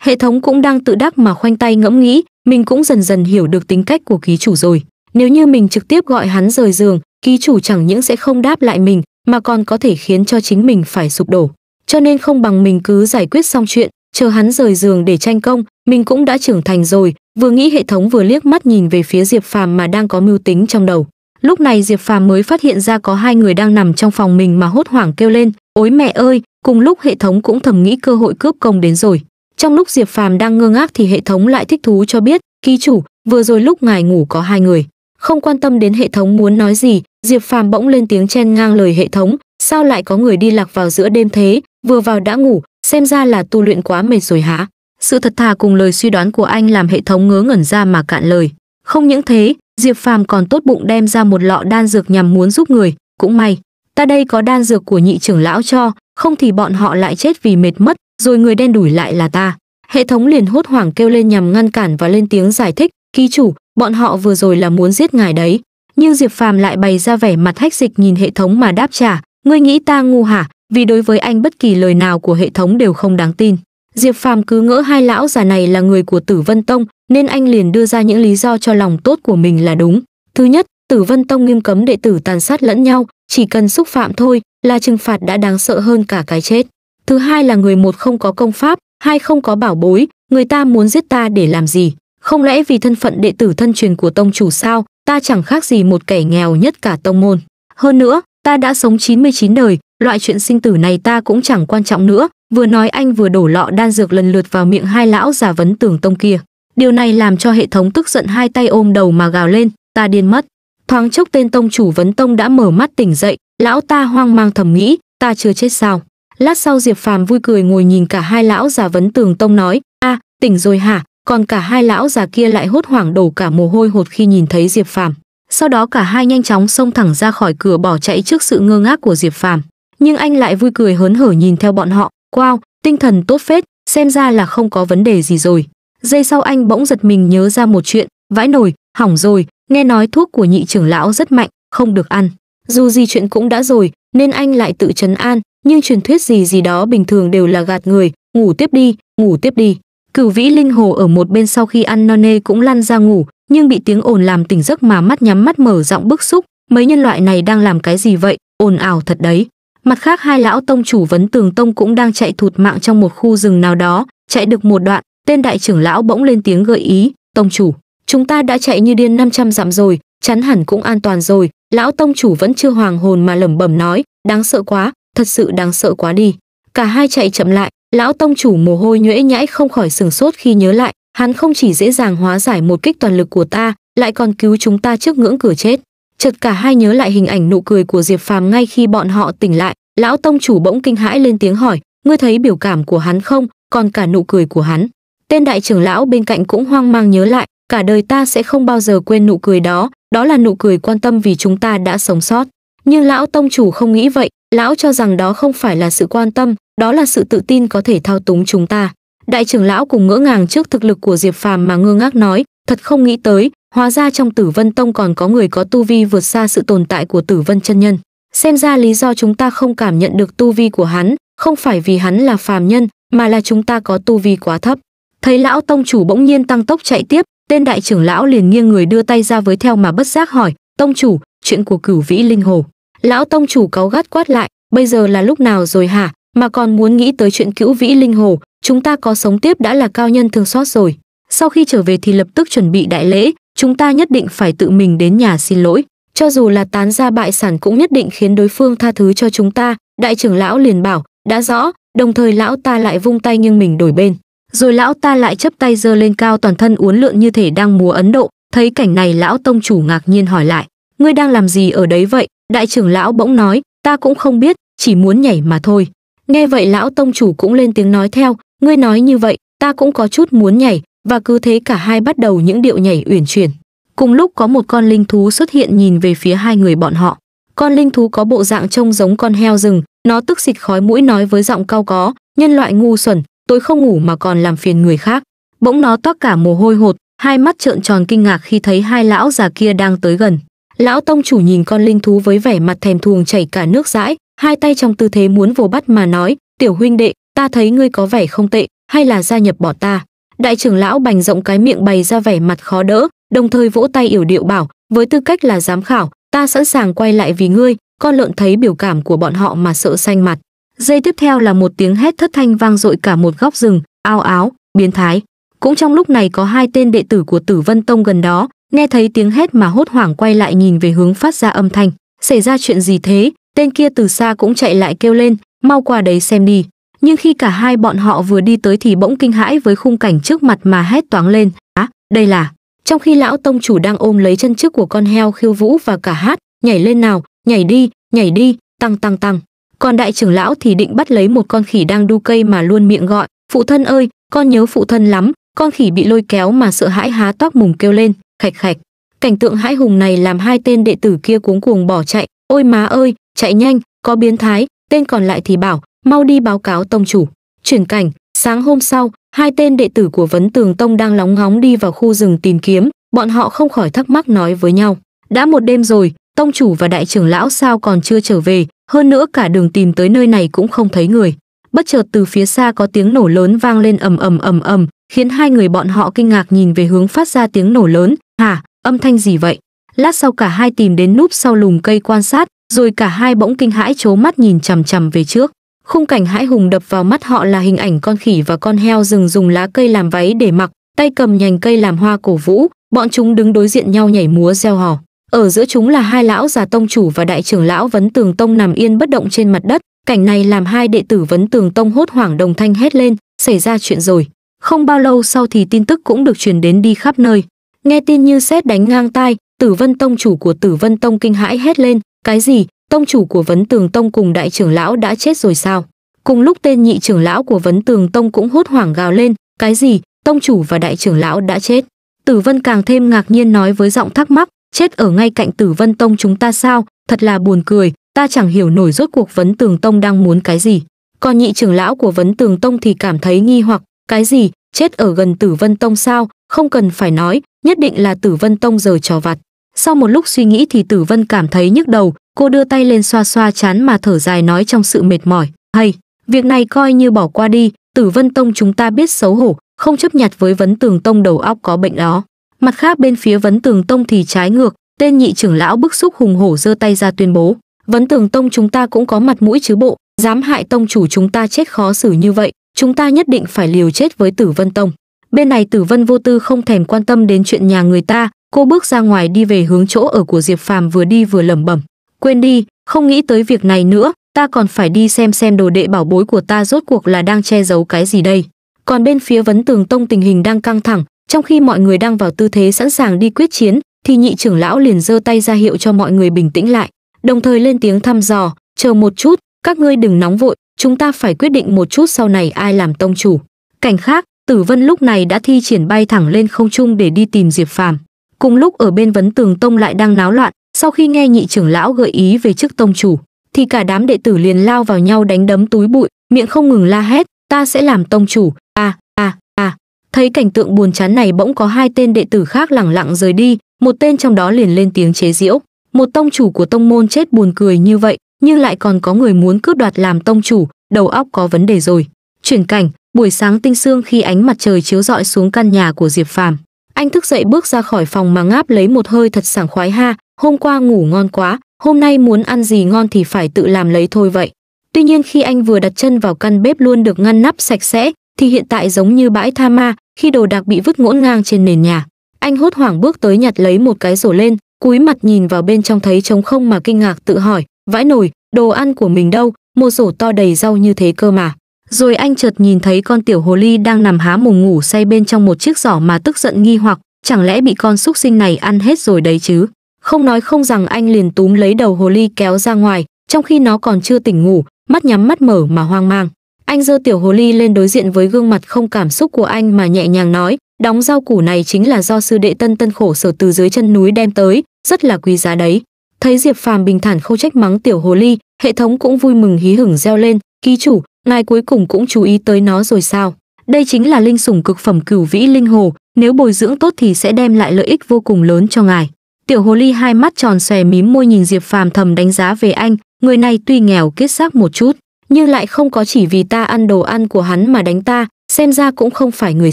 Speaker 1: Hệ thống cũng đang tự đắc mà khoanh tay ngẫm nghĩ, mình cũng dần dần hiểu được tính cách của ký chủ rồi. Nếu như mình trực tiếp gọi hắn rời giường, ký chủ chẳng những sẽ không đáp lại mình, mà còn có thể khiến cho chính mình phải sụp đổ. Cho nên không bằng mình cứ giải quyết xong chuyện, chờ hắn rời giường để tranh công, mình cũng đã trưởng thành rồi, vừa nghĩ hệ thống vừa liếc mắt nhìn về phía Diệp Phàm mà đang có mưu tính trong đầu. Lúc này Diệp Phàm mới phát hiện ra có hai người đang nằm trong phòng mình mà hốt hoảng kêu lên, "Ôi mẹ ơi!" Cùng lúc hệ thống cũng thầm nghĩ cơ hội cướp công đến rồi. Trong lúc Diệp Phàm đang ngơ ngác thì hệ thống lại thích thú cho biết, "Ký chủ, vừa rồi lúc ngài ngủ có hai người." không quan tâm đến hệ thống muốn nói gì diệp phàm bỗng lên tiếng chen ngang lời hệ thống sao lại có người đi lạc vào giữa đêm thế vừa vào đã ngủ xem ra là tu luyện quá mệt rồi hả sự thật thà cùng lời suy đoán của anh làm hệ thống ngớ ngẩn ra mà cạn lời không những thế diệp phàm còn tốt bụng đem ra một lọ đan dược nhằm muốn giúp người cũng may ta đây có đan dược của nhị trưởng lão cho không thì bọn họ lại chết vì mệt mất rồi người đen đủi lại là ta hệ thống liền hốt hoảng kêu lên nhằm ngăn cản và lên tiếng giải thích ký chủ bọn họ vừa rồi là muốn giết ngài đấy nhưng diệp phàm lại bày ra vẻ mặt hách dịch nhìn hệ thống mà đáp trả ngươi nghĩ ta ngu hả vì đối với anh bất kỳ lời nào của hệ thống đều không đáng tin diệp phàm cứ ngỡ hai lão già này là người của tử vân tông nên anh liền đưa ra những lý do cho lòng tốt của mình là đúng thứ nhất tử vân tông nghiêm cấm đệ tử tàn sát lẫn nhau chỉ cần xúc phạm thôi là trừng phạt đã đáng sợ hơn cả cái chết thứ hai là người một không có công pháp hai không có bảo bối người ta muốn giết ta để làm gì không lẽ vì thân phận đệ tử thân truyền của tông chủ sao, ta chẳng khác gì một kẻ nghèo nhất cả tông môn. Hơn nữa, ta đã sống 99 đời, loại chuyện sinh tử này ta cũng chẳng quan trọng nữa, vừa nói anh vừa đổ lọ đan dược lần lượt vào miệng hai lão giả vấn tường tông kia. Điều này làm cho hệ thống tức giận hai tay ôm đầu mà gào lên, ta điên mất. Thoáng chốc tên tông chủ vấn tông đã mở mắt tỉnh dậy, lão ta hoang mang thầm nghĩ, ta chưa chết sao. Lát sau Diệp Phàm vui cười ngồi nhìn cả hai lão giả vấn tường tông nói, a tỉnh rồi hả, còn cả hai lão già kia lại hốt hoảng đổ cả mồ hôi hột khi nhìn thấy diệp phàm sau đó cả hai nhanh chóng xông thẳng ra khỏi cửa bỏ chạy trước sự ngơ ngác của diệp phàm nhưng anh lại vui cười hớn hở nhìn theo bọn họ wow tinh thần tốt phết xem ra là không có vấn đề gì rồi giây sau anh bỗng giật mình nhớ ra một chuyện vãi nổi hỏng rồi nghe nói thuốc của nhị trưởng lão rất mạnh không được ăn dù gì chuyện cũng đã rồi nên anh lại tự chấn an nhưng truyền thuyết gì gì đó bình thường đều là gạt người ngủ tiếp đi ngủ tiếp đi Cửu Vĩ Linh Hồ ở một bên sau khi ăn no nê cũng lăn ra ngủ, nhưng bị tiếng ồn làm tỉnh giấc mà mắt nhắm mắt mở giọng bức xúc, mấy nhân loại này đang làm cái gì vậy, ồn ào thật đấy. Mặt khác hai lão tông chủ vấn tường tông cũng đang chạy thụt mạng trong một khu rừng nào đó, chạy được một đoạn, tên đại trưởng lão bỗng lên tiếng gợi ý, tông chủ, chúng ta đã chạy như điên 500 dặm rồi, chắn hẳn cũng an toàn rồi, lão tông chủ vẫn chưa hoàng hồn mà lẩm bẩm nói, đáng sợ quá, thật sự đáng sợ quá đi. Cả hai chạy chậm lại, lão tông chủ mồ hôi nhuễ nhãi không khỏi sừng sốt khi nhớ lại hắn không chỉ dễ dàng hóa giải một kích toàn lực của ta lại còn cứu chúng ta trước ngưỡng cửa chết chợt cả hai nhớ lại hình ảnh nụ cười của diệp phàm ngay khi bọn họ tỉnh lại lão tông chủ bỗng kinh hãi lên tiếng hỏi ngươi thấy biểu cảm của hắn không còn cả nụ cười của hắn tên đại trưởng lão bên cạnh cũng hoang mang nhớ lại cả đời ta sẽ không bao giờ quên nụ cười đó đó là nụ cười quan tâm vì chúng ta đã sống sót nhưng lão tông chủ không nghĩ vậy lão cho rằng đó không phải là sự quan tâm đó là sự tự tin có thể thao túng chúng ta đại trưởng lão cùng ngỡ ngàng trước thực lực của diệp phàm mà ngơ ngác nói thật không nghĩ tới hóa ra trong tử vân tông còn có người có tu vi vượt xa sự tồn tại của tử vân chân nhân xem ra lý do chúng ta không cảm nhận được tu vi của hắn không phải vì hắn là phàm nhân mà là chúng ta có tu vi quá thấp thấy lão tông chủ bỗng nhiên tăng tốc chạy tiếp tên đại trưởng lão liền nghiêng người đưa tay ra với theo mà bất giác hỏi tông chủ chuyện của cửu vĩ linh hồ Lão tông chủ cáu gắt quát lại, bây giờ là lúc nào rồi hả, mà còn muốn nghĩ tới chuyện cữu vĩ linh hồ, chúng ta có sống tiếp đã là cao nhân thương xót rồi. Sau khi trở về thì lập tức chuẩn bị đại lễ, chúng ta nhất định phải tự mình đến nhà xin lỗi. Cho dù là tán ra bại sản cũng nhất định khiến đối phương tha thứ cho chúng ta, đại trưởng lão liền bảo, đã rõ, đồng thời lão ta lại vung tay nghiêng mình đổi bên. Rồi lão ta lại chấp tay giơ lên cao toàn thân uốn lượn như thể đang múa Ấn Độ, thấy cảnh này lão tông chủ ngạc nhiên hỏi lại, ngươi đang làm gì ở đấy vậy đại trưởng lão bỗng nói ta cũng không biết chỉ muốn nhảy mà thôi nghe vậy lão tông chủ cũng lên tiếng nói theo ngươi nói như vậy ta cũng có chút muốn nhảy và cứ thế cả hai bắt đầu những điệu nhảy uyển chuyển cùng lúc có một con linh thú xuất hiện nhìn về phía hai người bọn họ con linh thú có bộ dạng trông giống con heo rừng nó tức xịt khói mũi nói với giọng cao có nhân loại ngu xuẩn tôi không ngủ mà còn làm phiền người khác bỗng nó toát cả mồ hôi hột hai mắt trợn tròn kinh ngạc khi thấy hai lão già kia đang tới gần Lão tông chủ nhìn con linh thú với vẻ mặt thèm thuồng chảy cả nước dãi, hai tay trong tư thế muốn vồ bắt mà nói, "Tiểu huynh đệ, ta thấy ngươi có vẻ không tệ, hay là gia nhập bỏ ta?" Đại trưởng lão bành rộng cái miệng bày ra vẻ mặt khó đỡ, đồng thời vỗ tay yểu điệu bảo, "Với tư cách là giám khảo, ta sẵn sàng quay lại vì ngươi." Con lợn thấy biểu cảm của bọn họ mà sợ xanh mặt. Giây tiếp theo là một tiếng hét thất thanh vang dội cả một góc rừng, ao áo, biến thái. Cũng trong lúc này có hai tên đệ tử của Tử Vân Tông gần đó, nghe thấy tiếng hét mà hốt hoảng quay lại nhìn về hướng phát ra âm thanh xảy ra chuyện gì thế tên kia từ xa cũng chạy lại kêu lên mau qua đấy xem đi nhưng khi cả hai bọn họ vừa đi tới thì bỗng kinh hãi với khung cảnh trước mặt mà hét toáng lên á à, đây là trong khi lão tông chủ đang ôm lấy chân trước của con heo khiêu vũ và cả hát nhảy lên nào nhảy đi nhảy đi tăng tăng tăng còn đại trưởng lão thì định bắt lấy một con khỉ đang đu cây mà luôn miệng gọi phụ thân ơi con nhớ phụ thân lắm con khỉ bị lôi kéo mà sợ hãi há toác mùng kêu lên khạch khạch cảnh tượng hãi hùng này làm hai tên đệ tử kia cuống cuồng bỏ chạy ôi má ơi chạy nhanh có biến thái tên còn lại thì bảo mau đi báo cáo tông chủ chuyển cảnh sáng hôm sau hai tên đệ tử của vấn tường tông đang lóng ngóng đi vào khu rừng tìm kiếm bọn họ không khỏi thắc mắc nói với nhau đã một đêm rồi tông chủ và đại trưởng lão sao còn chưa trở về hơn nữa cả đường tìm tới nơi này cũng không thấy người bất chợt từ phía xa có tiếng nổ lớn vang lên ầm ầm ầm ầm khiến hai người bọn họ kinh ngạc nhìn về hướng phát ra tiếng nổ lớn Hả, âm thanh gì vậy? Lát sau cả hai tìm đến núp sau lùm cây quan sát, rồi cả hai bỗng kinh hãi chố mắt nhìn chằm chằm về trước. Khung cảnh hãi hùng đập vào mắt họ là hình ảnh con khỉ và con heo rừng dùng lá cây làm váy để mặc, tay cầm nhành cây làm hoa cổ vũ, bọn chúng đứng đối diện nhau nhảy múa reo hò. Ở giữa chúng là hai lão già tông chủ và đại trưởng lão Vấn Tường Tông nằm yên bất động trên mặt đất, cảnh này làm hai đệ tử Vấn Tường Tông hốt hoảng đồng thanh hét lên, xảy ra chuyện rồi. Không bao lâu sau thì tin tức cũng được truyền đến đi khắp nơi nghe tin như sét đánh ngang tai tử vân tông chủ của tử vân tông kinh hãi hét lên cái gì tông chủ của vấn tường tông cùng đại trưởng lão đã chết rồi sao cùng lúc tên nhị trưởng lão của vấn tường tông cũng hốt hoảng gào lên cái gì tông chủ và đại trưởng lão đã chết tử vân càng thêm ngạc nhiên nói với giọng thắc mắc chết ở ngay cạnh tử vân tông chúng ta sao thật là buồn cười ta chẳng hiểu nổi rốt cuộc vấn tường tông đang muốn cái gì còn nhị trưởng lão của vấn tường tông thì cảm thấy nghi hoặc cái gì chết ở gần tử vân tông sao không cần phải nói nhất định là Tử Vân Tông giờ trò vặt. Sau một lúc suy nghĩ thì Tử Vân cảm thấy nhức đầu, cô đưa tay lên xoa xoa chán mà thở dài nói trong sự mệt mỏi, "Hay, việc này coi như bỏ qua đi, Tử Vân Tông chúng ta biết xấu hổ, không chấp nhặt với Vấn Tường Tông đầu óc có bệnh đó." Mặt khác bên phía Vấn Tường Tông thì trái ngược, tên nhị trưởng lão bức xúc hùng hổ giơ tay ra tuyên bố, "Vấn Tường Tông chúng ta cũng có mặt mũi chứ bộ, dám hại tông chủ chúng ta chết khó xử như vậy, chúng ta nhất định phải liều chết với Tử Vân Tông." Bên này Tử Vân vô tư không thèm quan tâm đến chuyện nhà người ta, cô bước ra ngoài đi về hướng chỗ ở của Diệp Phàm vừa đi vừa lẩm bẩm, "Quên đi, không nghĩ tới việc này nữa, ta còn phải đi xem xem đồ đệ bảo bối của ta rốt cuộc là đang che giấu cái gì đây." Còn bên phía Vấn Tường Tông tình hình đang căng thẳng, trong khi mọi người đang vào tư thế sẵn sàng đi quyết chiến, thì nhị trưởng lão liền giơ tay ra hiệu cho mọi người bình tĩnh lại, đồng thời lên tiếng thăm dò, "Chờ một chút, các ngươi đừng nóng vội, chúng ta phải quyết định một chút sau này ai làm tông chủ." Cảnh khác, Tử Vân lúc này đã thi triển bay thẳng lên không trung để đi tìm Diệp Phàm. Cùng lúc ở bên vấn tường tông lại đang náo loạn, sau khi nghe nhị trưởng lão gợi ý về chức tông chủ, thì cả đám đệ tử liền lao vào nhau đánh đấm túi bụi, miệng không ngừng la hét, ta sẽ làm tông chủ, a a a. Thấy cảnh tượng buồn chán này bỗng có hai tên đệ tử khác lẳng lặng rời đi, một tên trong đó liền lên tiếng chế giễu, một tông chủ của tông môn chết buồn cười như vậy, nhưng lại còn có người muốn cướp đoạt làm tông chủ, đầu óc có vấn đề rồi. Chuyển cảnh, Buổi sáng tinh sương khi ánh mặt trời chiếu rọi xuống căn nhà của Diệp Phàm, anh thức dậy bước ra khỏi phòng mà ngáp lấy một hơi thật sảng khoái ha, hôm qua ngủ ngon quá, hôm nay muốn ăn gì ngon thì phải tự làm lấy thôi vậy. Tuy nhiên khi anh vừa đặt chân vào căn bếp luôn được ngăn nắp sạch sẽ, thì hiện tại giống như bãi tha ma, khi đồ đạc bị vứt ngổn ngang trên nền nhà. Anh hốt hoảng bước tới nhặt lấy một cái rổ lên, cúi mặt nhìn vào bên trong thấy trống không mà kinh ngạc tự hỏi, vãi nổi, đồ ăn của mình đâu, một rổ to đầy rau như thế cơ mà. Rồi anh chợt nhìn thấy con tiểu hồ ly đang nằm há mồm ngủ say bên trong một chiếc giỏ mà tức giận nghi hoặc, chẳng lẽ bị con súc sinh này ăn hết rồi đấy chứ? Không nói không rằng anh liền túm lấy đầu hồ ly kéo ra ngoài, trong khi nó còn chưa tỉnh ngủ, mắt nhắm mắt mở mà hoang mang. Anh giơ tiểu hồ ly lên đối diện với gương mặt không cảm xúc của anh mà nhẹ nhàng nói, đóng rau củ này chính là do sư đệ tân tân khổ sở từ dưới chân núi đem tới, rất là quý giá đấy. Thấy Diệp Phàm bình thản khâu trách mắng tiểu hồ ly, hệ thống cũng vui mừng hí hửng reo lên, ký chủ, ngài cuối cùng cũng chú ý tới nó rồi sao đây chính là linh sủng cực phẩm cửu vĩ linh hồ nếu bồi dưỡng tốt thì sẽ đem lại lợi ích vô cùng lớn cho ngài tiểu hồ ly hai mắt tròn xòe mím môi nhìn diệp phàm thầm đánh giá về anh người này tuy nghèo kết xác một chút nhưng lại không có chỉ vì ta ăn đồ ăn của hắn mà đánh ta xem ra cũng không phải người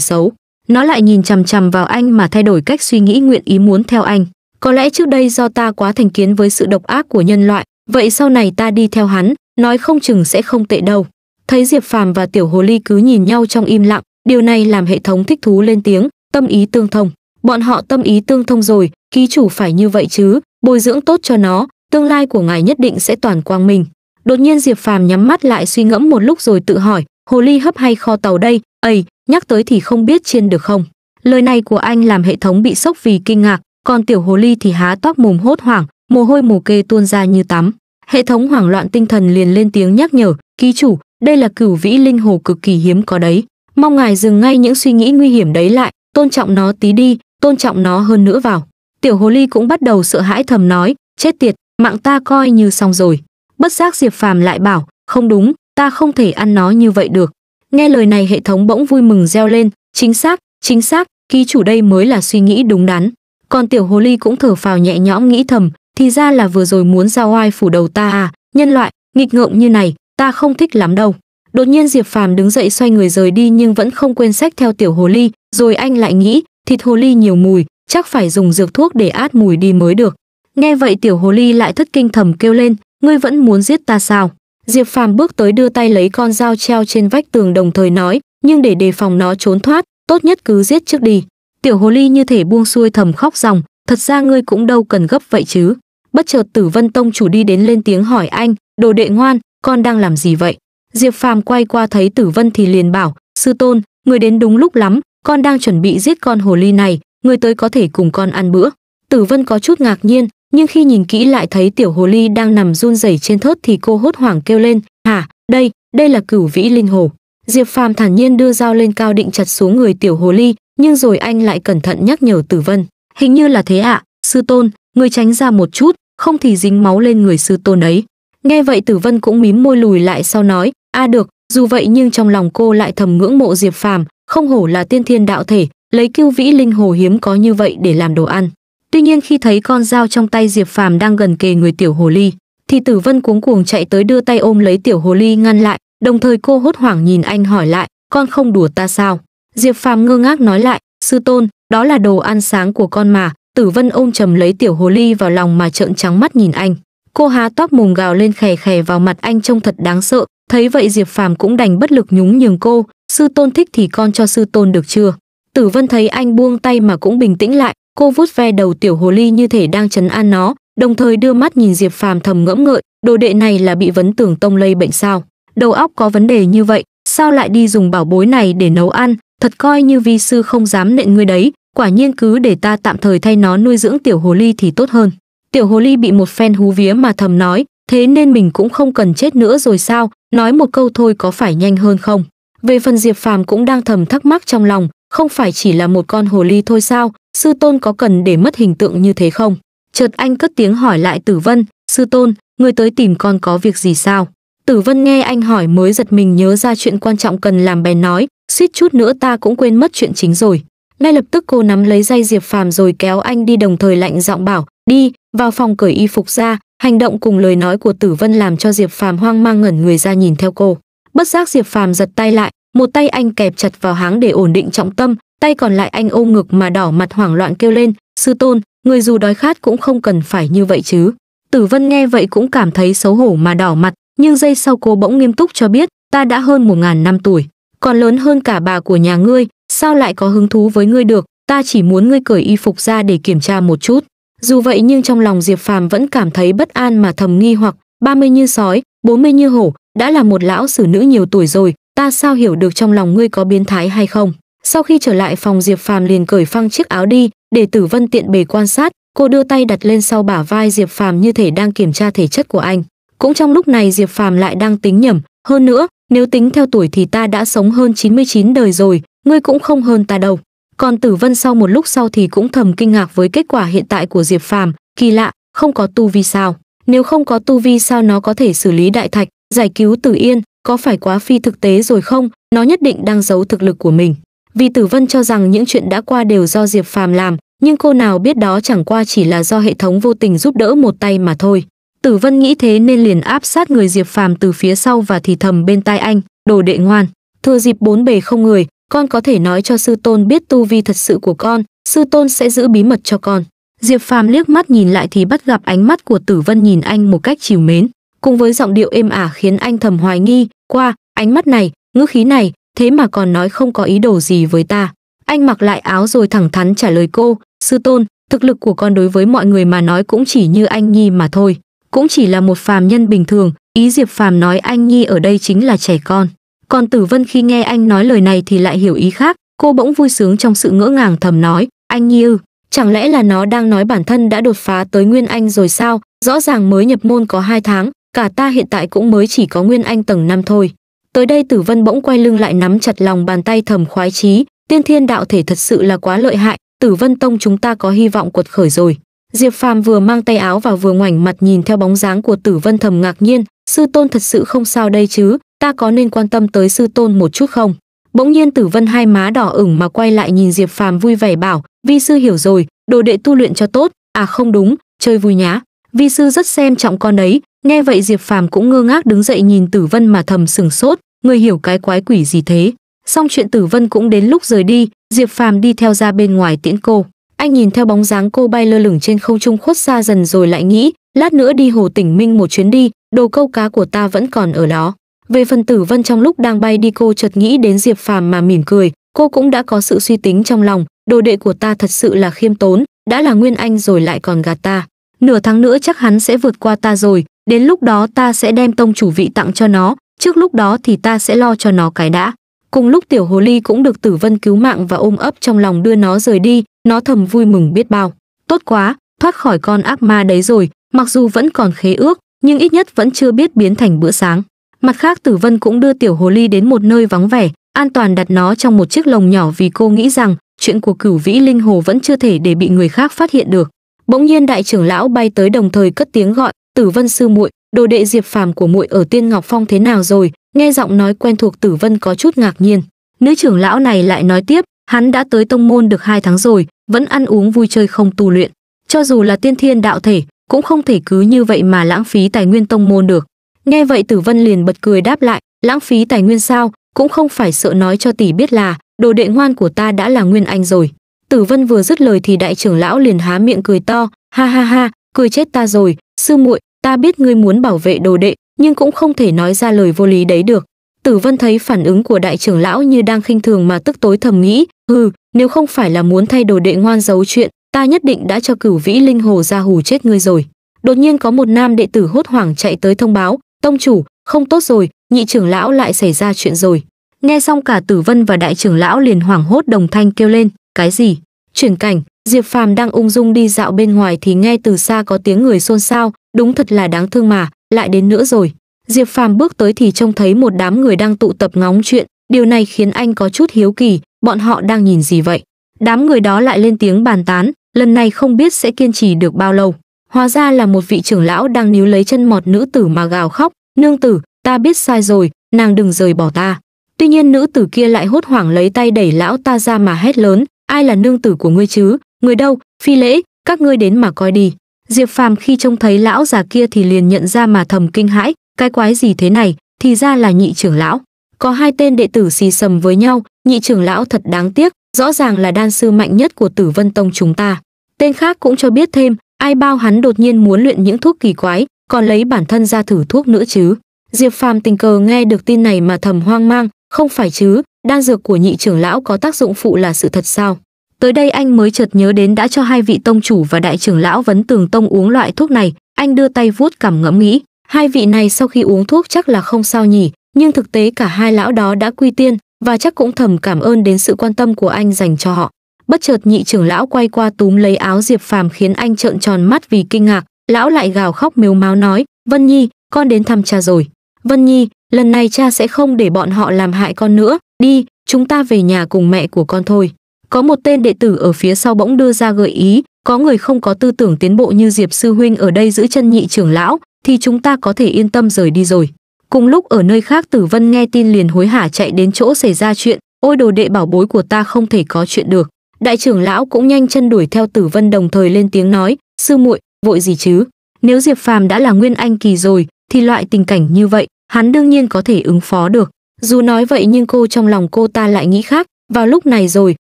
Speaker 1: xấu nó lại nhìn chằm chằm vào anh mà thay đổi cách suy nghĩ nguyện ý muốn theo anh có lẽ trước đây do ta quá thành kiến với sự độc ác của nhân loại vậy sau này ta đi theo hắn nói không chừng sẽ không tệ đâu thấy diệp phàm và tiểu hồ ly cứ nhìn nhau trong im lặng điều này làm hệ thống thích thú lên tiếng tâm ý tương thông bọn họ tâm ý tương thông rồi ký chủ phải như vậy chứ bồi dưỡng tốt cho nó tương lai của ngài nhất định sẽ toàn quang minh đột nhiên diệp phàm nhắm mắt lại suy ngẫm một lúc rồi tự hỏi hồ ly hấp hay kho tàu đây ầy nhắc tới thì không biết chiên được không lời này của anh làm hệ thống bị sốc vì kinh ngạc còn tiểu hồ ly thì há toác mồm hốt hoảng mồ hôi mồ kê tuôn ra như tắm hệ thống hoảng loạn tinh thần liền lên tiếng nhắc nhở ký chủ đây là cửu vĩ linh hồ cực kỳ hiếm có đấy mong ngài dừng ngay những suy nghĩ nguy hiểm đấy lại tôn trọng nó tí đi tôn trọng nó hơn nữa vào tiểu hồ ly cũng bắt đầu sợ hãi thầm nói chết tiệt mạng ta coi như xong rồi bất giác diệp phàm lại bảo không đúng ta không thể ăn nó như vậy được nghe lời này hệ thống bỗng vui mừng reo lên chính xác chính xác ký chủ đây mới là suy nghĩ đúng đắn còn tiểu hồ ly cũng thở phào nhẹ nhõm nghĩ thầm thì ra là vừa rồi muốn ra oai phủ đầu ta à nhân loại nghịch ngợm như này ta không thích lắm đâu đột nhiên diệp phàm đứng dậy xoay người rời đi nhưng vẫn không quên sách theo tiểu hồ ly rồi anh lại nghĩ thịt hồ ly nhiều mùi chắc phải dùng dược thuốc để át mùi đi mới được nghe vậy tiểu hồ ly lại thất kinh thầm kêu lên ngươi vẫn muốn giết ta sao diệp phàm bước tới đưa tay lấy con dao treo trên vách tường đồng thời nói nhưng để đề phòng nó trốn thoát tốt nhất cứ giết trước đi tiểu hồ ly như thể buông xuôi thầm khóc ròng thật ra ngươi cũng đâu cần gấp vậy chứ bất chợt tử vân tông chủ đi đến lên tiếng hỏi anh đồ đệ ngoan con đang làm gì vậy diệp phàm quay qua thấy tử vân thì liền bảo sư tôn người đến đúng lúc lắm con đang chuẩn bị giết con hồ ly này người tới có thể cùng con ăn bữa tử vân có chút ngạc nhiên nhưng khi nhìn kỹ lại thấy tiểu hồ ly đang nằm run rẩy trên thớt thì cô hốt hoảng kêu lên hả đây đây là cửu vĩ linh hồ diệp phàm thản nhiên đưa dao lên cao định chặt xuống người tiểu hồ ly nhưng rồi anh lại cẩn thận nhắc nhở tử vân hình như là thế ạ à, sư tôn người tránh ra một chút không thì dính máu lên người sư tôn ấy Nghe vậy Tử Vân cũng mím môi lùi lại sau nói, a được, dù vậy nhưng trong lòng cô lại thầm ngưỡng mộ Diệp Phàm, không hổ là tiên thiên đạo thể, lấy cưu vĩ linh hồ hiếm có như vậy để làm đồ ăn. Tuy nhiên khi thấy con dao trong tay Diệp Phàm đang gần kề người tiểu hồ ly, thì Tử Vân cuống cuồng chạy tới đưa tay ôm lấy tiểu hồ ly ngăn lại, đồng thời cô hốt hoảng nhìn anh hỏi lại, con không đùa ta sao? Diệp Phàm ngơ ngác nói lại, sư tôn, đó là đồ ăn sáng của con mà. Tử Vân ôm chầm lấy tiểu hồ ly vào lòng mà trợn trắng mắt nhìn anh. Cô há tóc mồm gào lên khè khè vào mặt anh trông thật đáng sợ, thấy vậy Diệp Phàm cũng đành bất lực nhún nhường cô, sư tôn thích thì con cho sư tôn được chưa? Tử Vân thấy anh buông tay mà cũng bình tĩnh lại, cô vuốt ve đầu tiểu hồ ly như thể đang chấn an nó, đồng thời đưa mắt nhìn Diệp Phàm thầm ngẫm ngợi, đồ đệ này là bị vấn tưởng tông lây bệnh sao? Đầu óc có vấn đề như vậy, sao lại đi dùng bảo bối này để nấu ăn, thật coi như vi sư không dám nện ngươi đấy, quả nhiên cứ để ta tạm thời thay nó nuôi dưỡng tiểu hồ ly thì tốt hơn. Tiểu hồ ly bị một phen hú vía mà thầm nói, thế nên mình cũng không cần chết nữa rồi sao, nói một câu thôi có phải nhanh hơn không? Về phần Diệp Phàm cũng đang thầm thắc mắc trong lòng, không phải chỉ là một con hồ ly thôi sao, sư tôn có cần để mất hình tượng như thế không? Chợt anh cất tiếng hỏi lại Tử Vân, sư tôn, người tới tìm con có việc gì sao? Tử Vân nghe anh hỏi mới giật mình nhớ ra chuyện quan trọng cần làm bèn nói, suýt chút nữa ta cũng quên mất chuyện chính rồi ngay lập tức cô nắm lấy dây diệp phàm rồi kéo anh đi đồng thời lạnh giọng bảo đi vào phòng cởi y phục ra hành động cùng lời nói của tử vân làm cho diệp phàm hoang mang ngẩn người ra nhìn theo cô bất giác diệp phàm giật tay lại một tay anh kẹp chặt vào háng để ổn định trọng tâm tay còn lại anh ôm ngực mà đỏ mặt hoảng loạn kêu lên sư tôn người dù đói khát cũng không cần phải như vậy chứ tử vân nghe vậy cũng cảm thấy xấu hổ mà đỏ mặt nhưng giây sau cô bỗng nghiêm túc cho biết ta đã hơn một ngàn năm tuổi còn lớn hơn cả bà của nhà ngươi sao lại có hứng thú với ngươi được, ta chỉ muốn ngươi cởi y phục ra để kiểm tra một chút. Dù vậy nhưng trong lòng Diệp Phàm vẫn cảm thấy bất an mà thầm nghi hoặc, 30 như sói, 40 như hổ, đã là một lão xử nữ nhiều tuổi rồi, ta sao hiểu được trong lòng ngươi có biến thái hay không. Sau khi trở lại phòng Diệp Phàm liền cởi phăng chiếc áo đi, để Tử Vân tiện bề quan sát, cô đưa tay đặt lên sau bả vai Diệp Phàm như thể đang kiểm tra thể chất của anh. Cũng trong lúc này Diệp Phàm lại đang tính nhầm, hơn nữa, nếu tính theo tuổi thì ta đã sống hơn 99 đời rồi, ngươi cũng không hơn ta đâu còn tử vân sau một lúc sau thì cũng thầm kinh ngạc với kết quả hiện tại của diệp phàm kỳ lạ không có tu vi sao nếu không có tu vi sao nó có thể xử lý đại thạch giải cứu tử yên có phải quá phi thực tế rồi không nó nhất định đang giấu thực lực của mình vì tử vân cho rằng những chuyện đã qua đều do diệp phàm làm nhưng cô nào biết đó chẳng qua chỉ là do hệ thống vô tình giúp đỡ một tay mà thôi tử vân nghĩ thế nên liền áp sát người diệp phàm từ phía sau và thì thầm bên tai anh đồ đệ ngoan thừa dịp bốn bề không người con có thể nói cho sư tôn biết tu vi thật sự của con, sư tôn sẽ giữ bí mật cho con. Diệp Phàm liếc mắt nhìn lại thì bắt gặp ánh mắt của Tử Vân nhìn anh một cách trìu mến, cùng với giọng điệu êm ả khiến anh thầm hoài nghi, qua ánh mắt này, ngữ khí này, thế mà còn nói không có ý đồ gì với ta. Anh mặc lại áo rồi thẳng thắn trả lời cô, sư tôn, thực lực của con đối với mọi người mà nói cũng chỉ như anh Nhi mà thôi, cũng chỉ là một phàm nhân bình thường, ý Diệp Phàm nói anh Nhi ở đây chính là trẻ con. Còn Tử Vân khi nghe anh nói lời này thì lại hiểu ý khác, cô bỗng vui sướng trong sự ngỡ ngàng thầm nói, anh Nhi ư, chẳng lẽ là nó đang nói bản thân đã đột phá tới Nguyên Anh rồi sao, rõ ràng mới nhập môn có 2 tháng, cả ta hiện tại cũng mới chỉ có Nguyên Anh tầng 5 thôi. Tới đây Tử Vân bỗng quay lưng lại nắm chặt lòng bàn tay thầm khoái chí, tiên thiên đạo thể thật sự là quá lợi hại, Tử Vân Tông chúng ta có hy vọng cuột khởi rồi. Diệp Phàm vừa mang tay áo vào vừa ngoảnh mặt nhìn theo bóng dáng của Tử Vân thầm ngạc nhiên, sư tôn thật sự không sao đây chứ, ta có nên quan tâm tới sư tôn một chút không? Bỗng nhiên Tử Vân hai má đỏ ửng mà quay lại nhìn Diệp Phàm vui vẻ bảo, vi sư hiểu rồi, đồ đệ tu luyện cho tốt, à không đúng, chơi vui nhá. Vi sư rất xem trọng con ấy, nghe vậy Diệp Phàm cũng ngơ ngác đứng dậy nhìn Tử Vân mà thầm sừng sốt, người hiểu cái quái quỷ gì thế? Xong chuyện Tử Vân cũng đến lúc rời đi, Diệp Phàm đi theo ra bên ngoài tiễn cô. Anh nhìn theo bóng dáng cô bay lơ lửng trên không trung khuất xa dần rồi lại nghĩ, lát nữa đi hồ tỉnh minh một chuyến đi, đồ câu cá của ta vẫn còn ở đó. Về phần Tử Vân trong lúc đang bay đi cô chợt nghĩ đến Diệp Phàm mà mỉm cười, cô cũng đã có sự suy tính trong lòng, đồ đệ của ta thật sự là khiêm tốn, đã là nguyên anh rồi lại còn gạt ta. Nửa tháng nữa chắc hắn sẽ vượt qua ta rồi, đến lúc đó ta sẽ đem tông chủ vị tặng cho nó, trước lúc đó thì ta sẽ lo cho nó cái đã. Cùng lúc tiểu hồ ly cũng được Tử Vân cứu mạng và ôm ấp trong lòng đưa nó rời đi, nó thầm vui mừng biết bao. Tốt quá, thoát khỏi con ác ma đấy rồi, mặc dù vẫn còn khế ước, nhưng ít nhất vẫn chưa biết biến thành bữa sáng. Mặt khác Tử Vân cũng đưa tiểu hồ ly đến một nơi vắng vẻ, an toàn đặt nó trong một chiếc lồng nhỏ vì cô nghĩ rằng chuyện của cửu vĩ linh hồ vẫn chưa thể để bị người khác phát hiện được. Bỗng nhiên đại trưởng lão bay tới đồng thời cất tiếng gọi, "Tử Vân sư muội, đồ đệ Diệp Phàm của muội ở Tiên Ngọc Phong thế nào rồi?" Nghe giọng nói quen thuộc Tử Vân có chút ngạc nhiên. Nữ trưởng lão này lại nói tiếp, hắn đã tới tông môn được hai tháng rồi, vẫn ăn uống vui chơi không tu luyện. Cho dù là tiên thiên đạo thể, cũng không thể cứ như vậy mà lãng phí tài nguyên tông môn được nghe vậy tử vân liền bật cười đáp lại lãng phí tài nguyên sao cũng không phải sợ nói cho tỷ biết là đồ đệ ngoan của ta đã là nguyên anh rồi tử vân vừa dứt lời thì đại trưởng lão liền há miệng cười to ha ha ha cười chết ta rồi sư muội ta biết ngươi muốn bảo vệ đồ đệ nhưng cũng không thể nói ra lời vô lý đấy được tử vân thấy phản ứng của đại trưởng lão như đang khinh thường mà tức tối thầm nghĩ hừ nếu không phải là muốn thay đồ đệ ngoan giấu chuyện ta nhất định đã cho cửu vĩ linh hồ ra hù chết ngươi rồi đột nhiên có một nam đệ tử hốt hoảng chạy tới thông báo tông chủ không tốt rồi nhị trưởng lão lại xảy ra chuyện rồi nghe xong cả tử vân và đại trưởng lão liền hoảng hốt đồng thanh kêu lên cái gì chuyển cảnh diệp phàm đang ung dung đi dạo bên ngoài thì nghe từ xa có tiếng người xôn xao đúng thật là đáng thương mà lại đến nữa rồi diệp phàm bước tới thì trông thấy một đám người đang tụ tập ngóng chuyện điều này khiến anh có chút hiếu kỳ bọn họ đang nhìn gì vậy đám người đó lại lên tiếng bàn tán lần này không biết sẽ kiên trì được bao lâu hóa ra là một vị trưởng lão đang níu lấy chân mọt nữ tử mà gào khóc nương tử ta biết sai rồi nàng đừng rời bỏ ta tuy nhiên nữ tử kia lại hốt hoảng lấy tay đẩy lão ta ra mà hét lớn ai là nương tử của ngươi chứ người đâu phi lễ các ngươi đến mà coi đi diệp phàm khi trông thấy lão già kia thì liền nhận ra mà thầm kinh hãi cái quái gì thế này thì ra là nhị trưởng lão có hai tên đệ tử xì sầm với nhau nhị trưởng lão thật đáng tiếc rõ ràng là đan sư mạnh nhất của tử vân tông chúng ta tên khác cũng cho biết thêm ai bao hắn đột nhiên muốn luyện những thuốc kỳ quái, còn lấy bản thân ra thử thuốc nữa chứ. Diệp Phàm tình cờ nghe được tin này mà thầm hoang mang, không phải chứ, đan dược của nhị trưởng lão có tác dụng phụ là sự thật sao? Tới đây anh mới chợt nhớ đến đã cho hai vị tông chủ và đại trưởng lão vấn tường tông uống loại thuốc này, anh đưa tay vuốt cảm ngẫm nghĩ, hai vị này sau khi uống thuốc chắc là không sao nhỉ, nhưng thực tế cả hai lão đó đã quy tiên và chắc cũng thầm cảm ơn đến sự quan tâm của anh dành cho họ bất chợt nhị trưởng lão quay qua túm lấy áo diệp phàm khiến anh trợn tròn mắt vì kinh ngạc lão lại gào khóc mếu máo nói vân nhi con đến thăm cha rồi vân nhi lần này cha sẽ không để bọn họ làm hại con nữa đi chúng ta về nhà cùng mẹ của con thôi có một tên đệ tử ở phía sau bỗng đưa ra gợi ý có người không có tư tưởng tiến bộ như diệp sư huynh ở đây giữ chân nhị trưởng lão thì chúng ta có thể yên tâm rời đi rồi cùng lúc ở nơi khác tử vân nghe tin liền hối hả chạy đến chỗ xảy ra chuyện ôi đồ đệ bảo bối của ta không thể có chuyện được Đại trưởng lão cũng nhanh chân đuổi theo Tử Vân đồng thời lên tiếng nói, "Sư muội, vội gì chứ? Nếu Diệp Phàm đã là nguyên anh kỳ rồi, thì loại tình cảnh như vậy, hắn đương nhiên có thể ứng phó được." Dù nói vậy nhưng cô trong lòng cô ta lại nghĩ khác, vào lúc này rồi,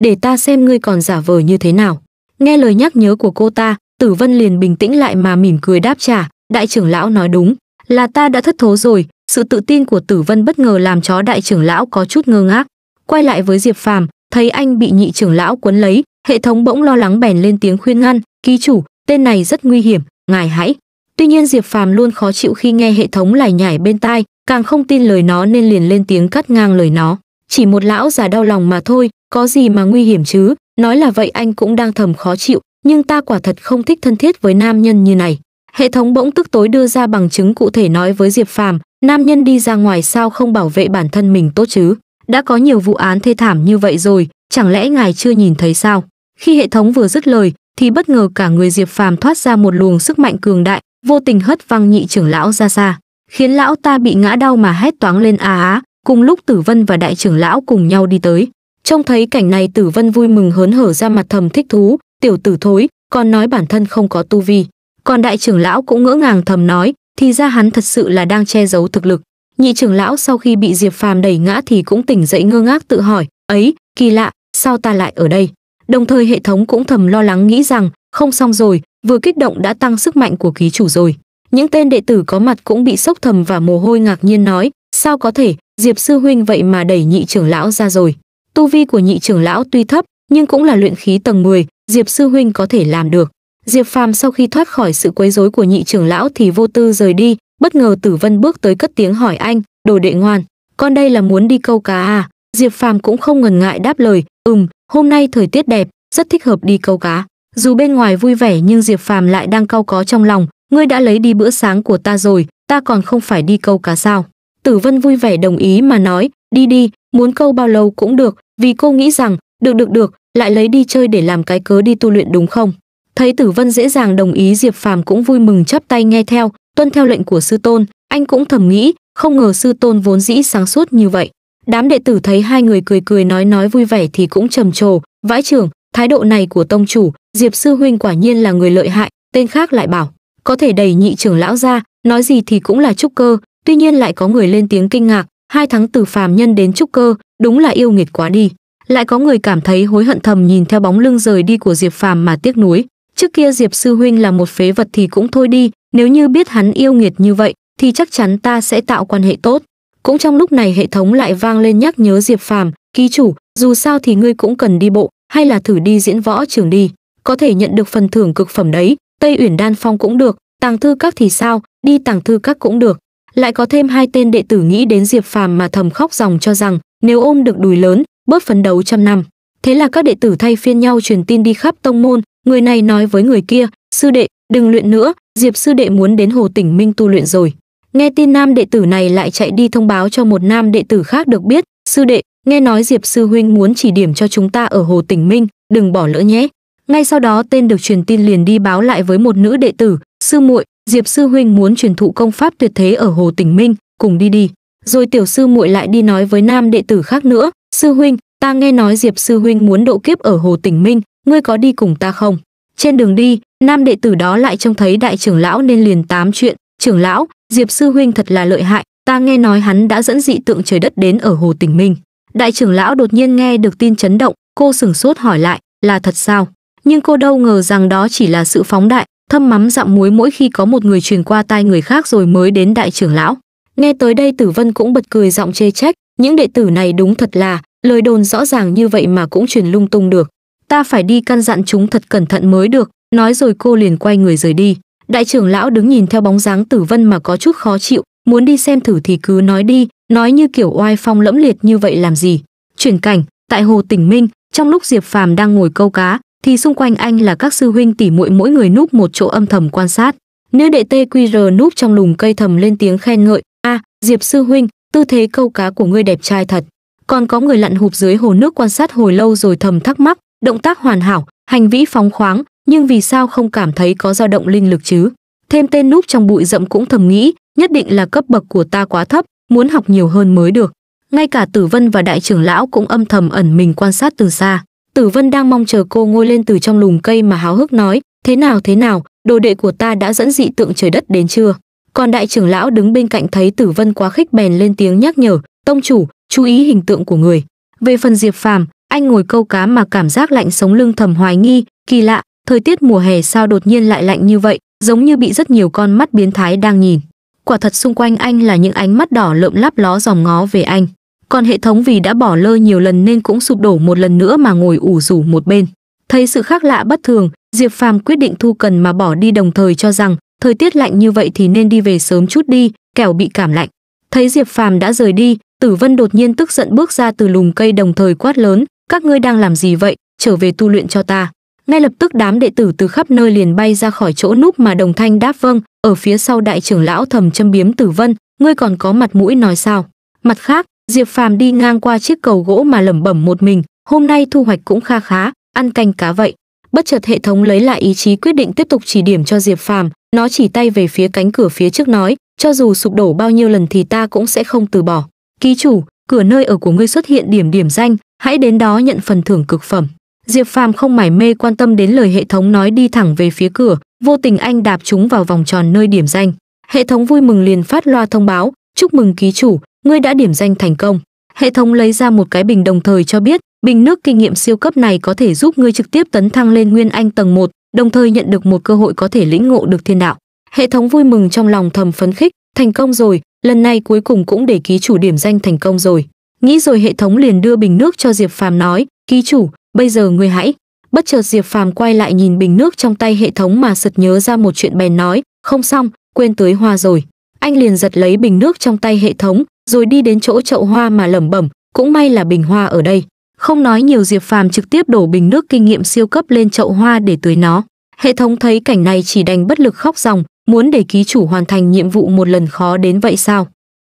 Speaker 1: để ta xem ngươi còn giả vờ như thế nào. Nghe lời nhắc nhớ của cô ta, Tử Vân liền bình tĩnh lại mà mỉm cười đáp trả, đại trưởng lão nói đúng, là ta đã thất thố rồi, sự tự tin của Tử Vân bất ngờ làm chó đại trưởng lão có chút ngơ ngác. Quay lại với Diệp Phàm, thấy anh bị nhị trưởng lão quấn lấy hệ thống bỗng lo lắng bèn lên tiếng khuyên ngăn ký chủ tên này rất nguy hiểm ngài hãy tuy nhiên diệp phàm luôn khó chịu khi nghe hệ thống lải nhải bên tai càng không tin lời nó nên liền lên tiếng cắt ngang lời nó chỉ một lão già đau lòng mà thôi có gì mà nguy hiểm chứ nói là vậy anh cũng đang thầm khó chịu nhưng ta quả thật không thích thân thiết với nam nhân như này hệ thống bỗng tức tối đưa ra bằng chứng cụ thể nói với diệp phàm nam nhân đi ra ngoài sao không bảo vệ bản thân mình tốt chứ đã có nhiều vụ án thê thảm như vậy rồi chẳng lẽ ngài chưa nhìn thấy sao khi hệ thống vừa dứt lời thì bất ngờ cả người diệp phàm thoát ra một luồng sức mạnh cường đại vô tình hất văng nhị trưởng lão ra xa khiến lão ta bị ngã đau mà hét toáng lên a à á cùng lúc tử vân và đại trưởng lão cùng nhau đi tới trông thấy cảnh này tử vân vui mừng hớn hở ra mặt thầm thích thú tiểu tử thối còn nói bản thân không có tu vi còn đại trưởng lão cũng ngỡ ngàng thầm nói thì ra hắn thật sự là đang che giấu thực lực Nhị trưởng lão sau khi bị Diệp Phàm đẩy ngã thì cũng tỉnh dậy ngơ ngác tự hỏi, ấy, kỳ lạ, sao ta lại ở đây? Đồng thời hệ thống cũng thầm lo lắng nghĩ rằng, không xong rồi, vừa kích động đã tăng sức mạnh của ký chủ rồi. Những tên đệ tử có mặt cũng bị sốc thầm và mồ hôi ngạc nhiên nói, sao có thể, Diệp sư huynh vậy mà đẩy nhị trưởng lão ra rồi. Tu vi của nhị trưởng lão tuy thấp, nhưng cũng là luyện khí tầng 10, Diệp sư huynh có thể làm được. Diệp Phàm sau khi thoát khỏi sự quấy rối của nhị trưởng lão thì vô tư rời đi, bất ngờ tử vân bước tới cất tiếng hỏi anh đồ đệ ngoan con đây là muốn đi câu cá à diệp phàm cũng không ngần ngại đáp lời ừm hôm nay thời tiết đẹp rất thích hợp đi câu cá dù bên ngoài vui vẻ nhưng diệp phàm lại đang cau có trong lòng ngươi đã lấy đi bữa sáng của ta rồi ta còn không phải đi câu cá sao tử vân vui vẻ đồng ý mà nói đi đi muốn câu bao lâu cũng được vì cô nghĩ rằng được được được lại lấy đi chơi để làm cái cớ đi tu luyện đúng không thấy tử vân dễ dàng đồng ý diệp phàm cũng vui mừng chắp tay nghe theo tuân theo lệnh của sư tôn anh cũng thầm nghĩ không ngờ sư tôn vốn dĩ sáng suốt như vậy đám đệ tử thấy hai người cười cười nói nói vui vẻ thì cũng trầm trồ vãi trưởng thái độ này của tông chủ diệp sư huynh quả nhiên là người lợi hại tên khác lại bảo có thể đẩy nhị trưởng lão ra nói gì thì cũng là trúc cơ tuy nhiên lại có người lên tiếng kinh ngạc hai tháng từ phàm nhân đến trúc cơ đúng là yêu nghiệt quá đi lại có người cảm thấy hối hận thầm nhìn theo bóng lưng rời đi của diệp phàm mà tiếc nuối Trước kia Diệp sư huynh là một phế vật thì cũng thôi đi, nếu như biết hắn yêu nghiệt như vậy thì chắc chắn ta sẽ tạo quan hệ tốt. Cũng trong lúc này hệ thống lại vang lên nhắc nhớ Diệp Phàm, ký chủ, dù sao thì ngươi cũng cần đi bộ, hay là thử đi diễn võ trường đi, có thể nhận được phần thưởng cực phẩm đấy, Tây Uyển Đan Phong cũng được, Tàng Thư Các thì sao, đi Tàng Thư Các cũng được. Lại có thêm hai tên đệ tử nghĩ đến Diệp Phàm mà thầm khóc dòng cho rằng, nếu ôm được đùi lớn, bớt phấn đấu trăm năm. Thế là các đệ tử thay phiên nhau truyền tin đi khắp tông môn, Người này nói với người kia, sư đệ, đừng luyện nữa, Diệp sư đệ muốn đến Hồ Tỉnh Minh tu luyện rồi. Nghe tin nam đệ tử này lại chạy đi thông báo cho một nam đệ tử khác được biết, sư đệ, nghe nói Diệp sư huynh muốn chỉ điểm cho chúng ta ở Hồ Tỉnh Minh, đừng bỏ lỡ nhé. Ngay sau đó tên được truyền tin liền đi báo lại với một nữ đệ tử, sư muội, Diệp sư huynh muốn truyền thụ công pháp tuyệt thế ở Hồ Tỉnh Minh, cùng đi đi. Rồi tiểu sư muội lại đi nói với nam đệ tử khác nữa, sư huynh, ta nghe nói Diệp sư huynh muốn độ kiếp ở Hồ Tỉnh Minh, ngươi có đi cùng ta không trên đường đi nam đệ tử đó lại trông thấy đại trưởng lão nên liền tám chuyện trưởng lão diệp sư huynh thật là lợi hại ta nghe nói hắn đã dẫn dị tượng trời đất đến ở hồ tỉnh minh đại trưởng lão đột nhiên nghe được tin chấn động cô sửng sốt hỏi lại là thật sao nhưng cô đâu ngờ rằng đó chỉ là sự phóng đại thâm mắm dặm muối mỗi khi có một người truyền qua tai người khác rồi mới đến đại trưởng lão nghe tới đây tử vân cũng bật cười giọng chê trách những đệ tử này đúng thật là lời đồn rõ ràng như vậy mà cũng truyền lung tung được ta phải đi căn dặn chúng thật cẩn thận mới được nói rồi cô liền quay người rời đi đại trưởng lão đứng nhìn theo bóng dáng tử vân mà có chút khó chịu muốn đi xem thử thì cứ nói đi nói như kiểu oai phong lẫm liệt như vậy làm gì chuyển cảnh tại hồ tỉnh minh trong lúc diệp phàm đang ngồi câu cá thì xung quanh anh là các sư huynh tỉ muội mỗi người núp một chỗ âm thầm quan sát nữ đệ tê qr núp trong lùm cây thầm lên tiếng khen ngợi a à, diệp sư huynh tư thế câu cá của ngươi đẹp trai thật còn có người lặn hụp dưới hồ nước quan sát hồi lâu rồi thầm thắc mắc động tác hoàn hảo hành vĩ phóng khoáng nhưng vì sao không cảm thấy có dao động linh lực chứ thêm tên núp trong bụi rậm cũng thầm nghĩ nhất định là cấp bậc của ta quá thấp muốn học nhiều hơn mới được ngay cả tử vân và đại trưởng lão cũng âm thầm ẩn mình quan sát từ xa tử vân đang mong chờ cô ngôi lên từ trong lùm cây mà háo hức nói thế nào thế nào đồ đệ của ta đã dẫn dị tượng trời đất đến chưa còn đại trưởng lão đứng bên cạnh thấy tử vân quá khích bèn lên tiếng nhắc nhở tông chủ chú ý hình tượng của người về phần diệp phàm anh ngồi câu cá mà cảm giác lạnh sống lưng thầm hoài nghi kỳ lạ thời tiết mùa hè sao đột nhiên lại lạnh như vậy giống như bị rất nhiều con mắt biến thái đang nhìn quả thật xung quanh anh là những ánh mắt đỏ lợm láp ló dòm ngó về anh còn hệ thống vì đã bỏ lơ nhiều lần nên cũng sụp đổ một lần nữa mà ngồi ủ rủ một bên thấy sự khác lạ bất thường diệp phàm quyết định thu cần mà bỏ đi đồng thời cho rằng thời tiết lạnh như vậy thì nên đi về sớm chút đi kẻo bị cảm lạnh thấy diệp phàm đã rời đi tử vân đột nhiên tức giận bước ra từ lùm cây đồng thời quát lớn các ngươi đang làm gì vậy trở về tu luyện cho ta ngay lập tức đám đệ tử từ khắp nơi liền bay ra khỏi chỗ núp mà đồng thanh đáp vâng ở phía sau đại trưởng lão thầm châm biếm tử vân ngươi còn có mặt mũi nói sao mặt khác diệp phàm đi ngang qua chiếc cầu gỗ mà lẩm bẩm một mình hôm nay thu hoạch cũng kha khá ăn canh cá vậy bất chợt hệ thống lấy lại ý chí quyết định tiếp tục chỉ điểm cho diệp phàm nó chỉ tay về phía cánh cửa phía trước nói cho dù sụp đổ bao nhiêu lần thì ta cũng sẽ không từ bỏ ký chủ cửa nơi ở của ngươi xuất hiện điểm điểm danh hãy đến đó nhận phần thưởng cực phẩm. Diệp Phàm không mải mê quan tâm đến lời hệ thống nói đi thẳng về phía cửa, vô tình anh đạp chúng vào vòng tròn nơi điểm danh. Hệ thống vui mừng liền phát loa thông báo, "Chúc mừng ký chủ, ngươi đã điểm danh thành công." Hệ thống lấy ra một cái bình đồng thời cho biết, bình nước kinh nghiệm siêu cấp này có thể giúp ngươi trực tiếp tấn thăng lên nguyên anh tầng 1, đồng thời nhận được một cơ hội có thể lĩnh ngộ được thiên đạo. Hệ thống vui mừng trong lòng thầm phấn khích, thành công rồi, lần này cuối cùng cũng để ký chủ điểm danh thành công rồi. Nghĩ rồi hệ thống liền đưa bình nước cho Diệp Phàm nói, "Ký chủ, bây giờ ngươi hãy." Bất chợt Diệp Phàm quay lại nhìn bình nước trong tay hệ thống mà sực nhớ ra một chuyện bèn nói, "Không xong, quên tưới hoa rồi." Anh liền giật lấy bình nước trong tay hệ thống, rồi đi đến chỗ chậu hoa mà lẩm bẩm, cũng may là bình hoa ở đây. Không nói nhiều Diệp Phàm trực tiếp đổ bình nước kinh nghiệm siêu cấp lên chậu hoa để tưới nó. Hệ thống thấy cảnh này chỉ đành bất lực khóc ròng, muốn để ký chủ hoàn thành nhiệm vụ một lần khó đến vậy sao?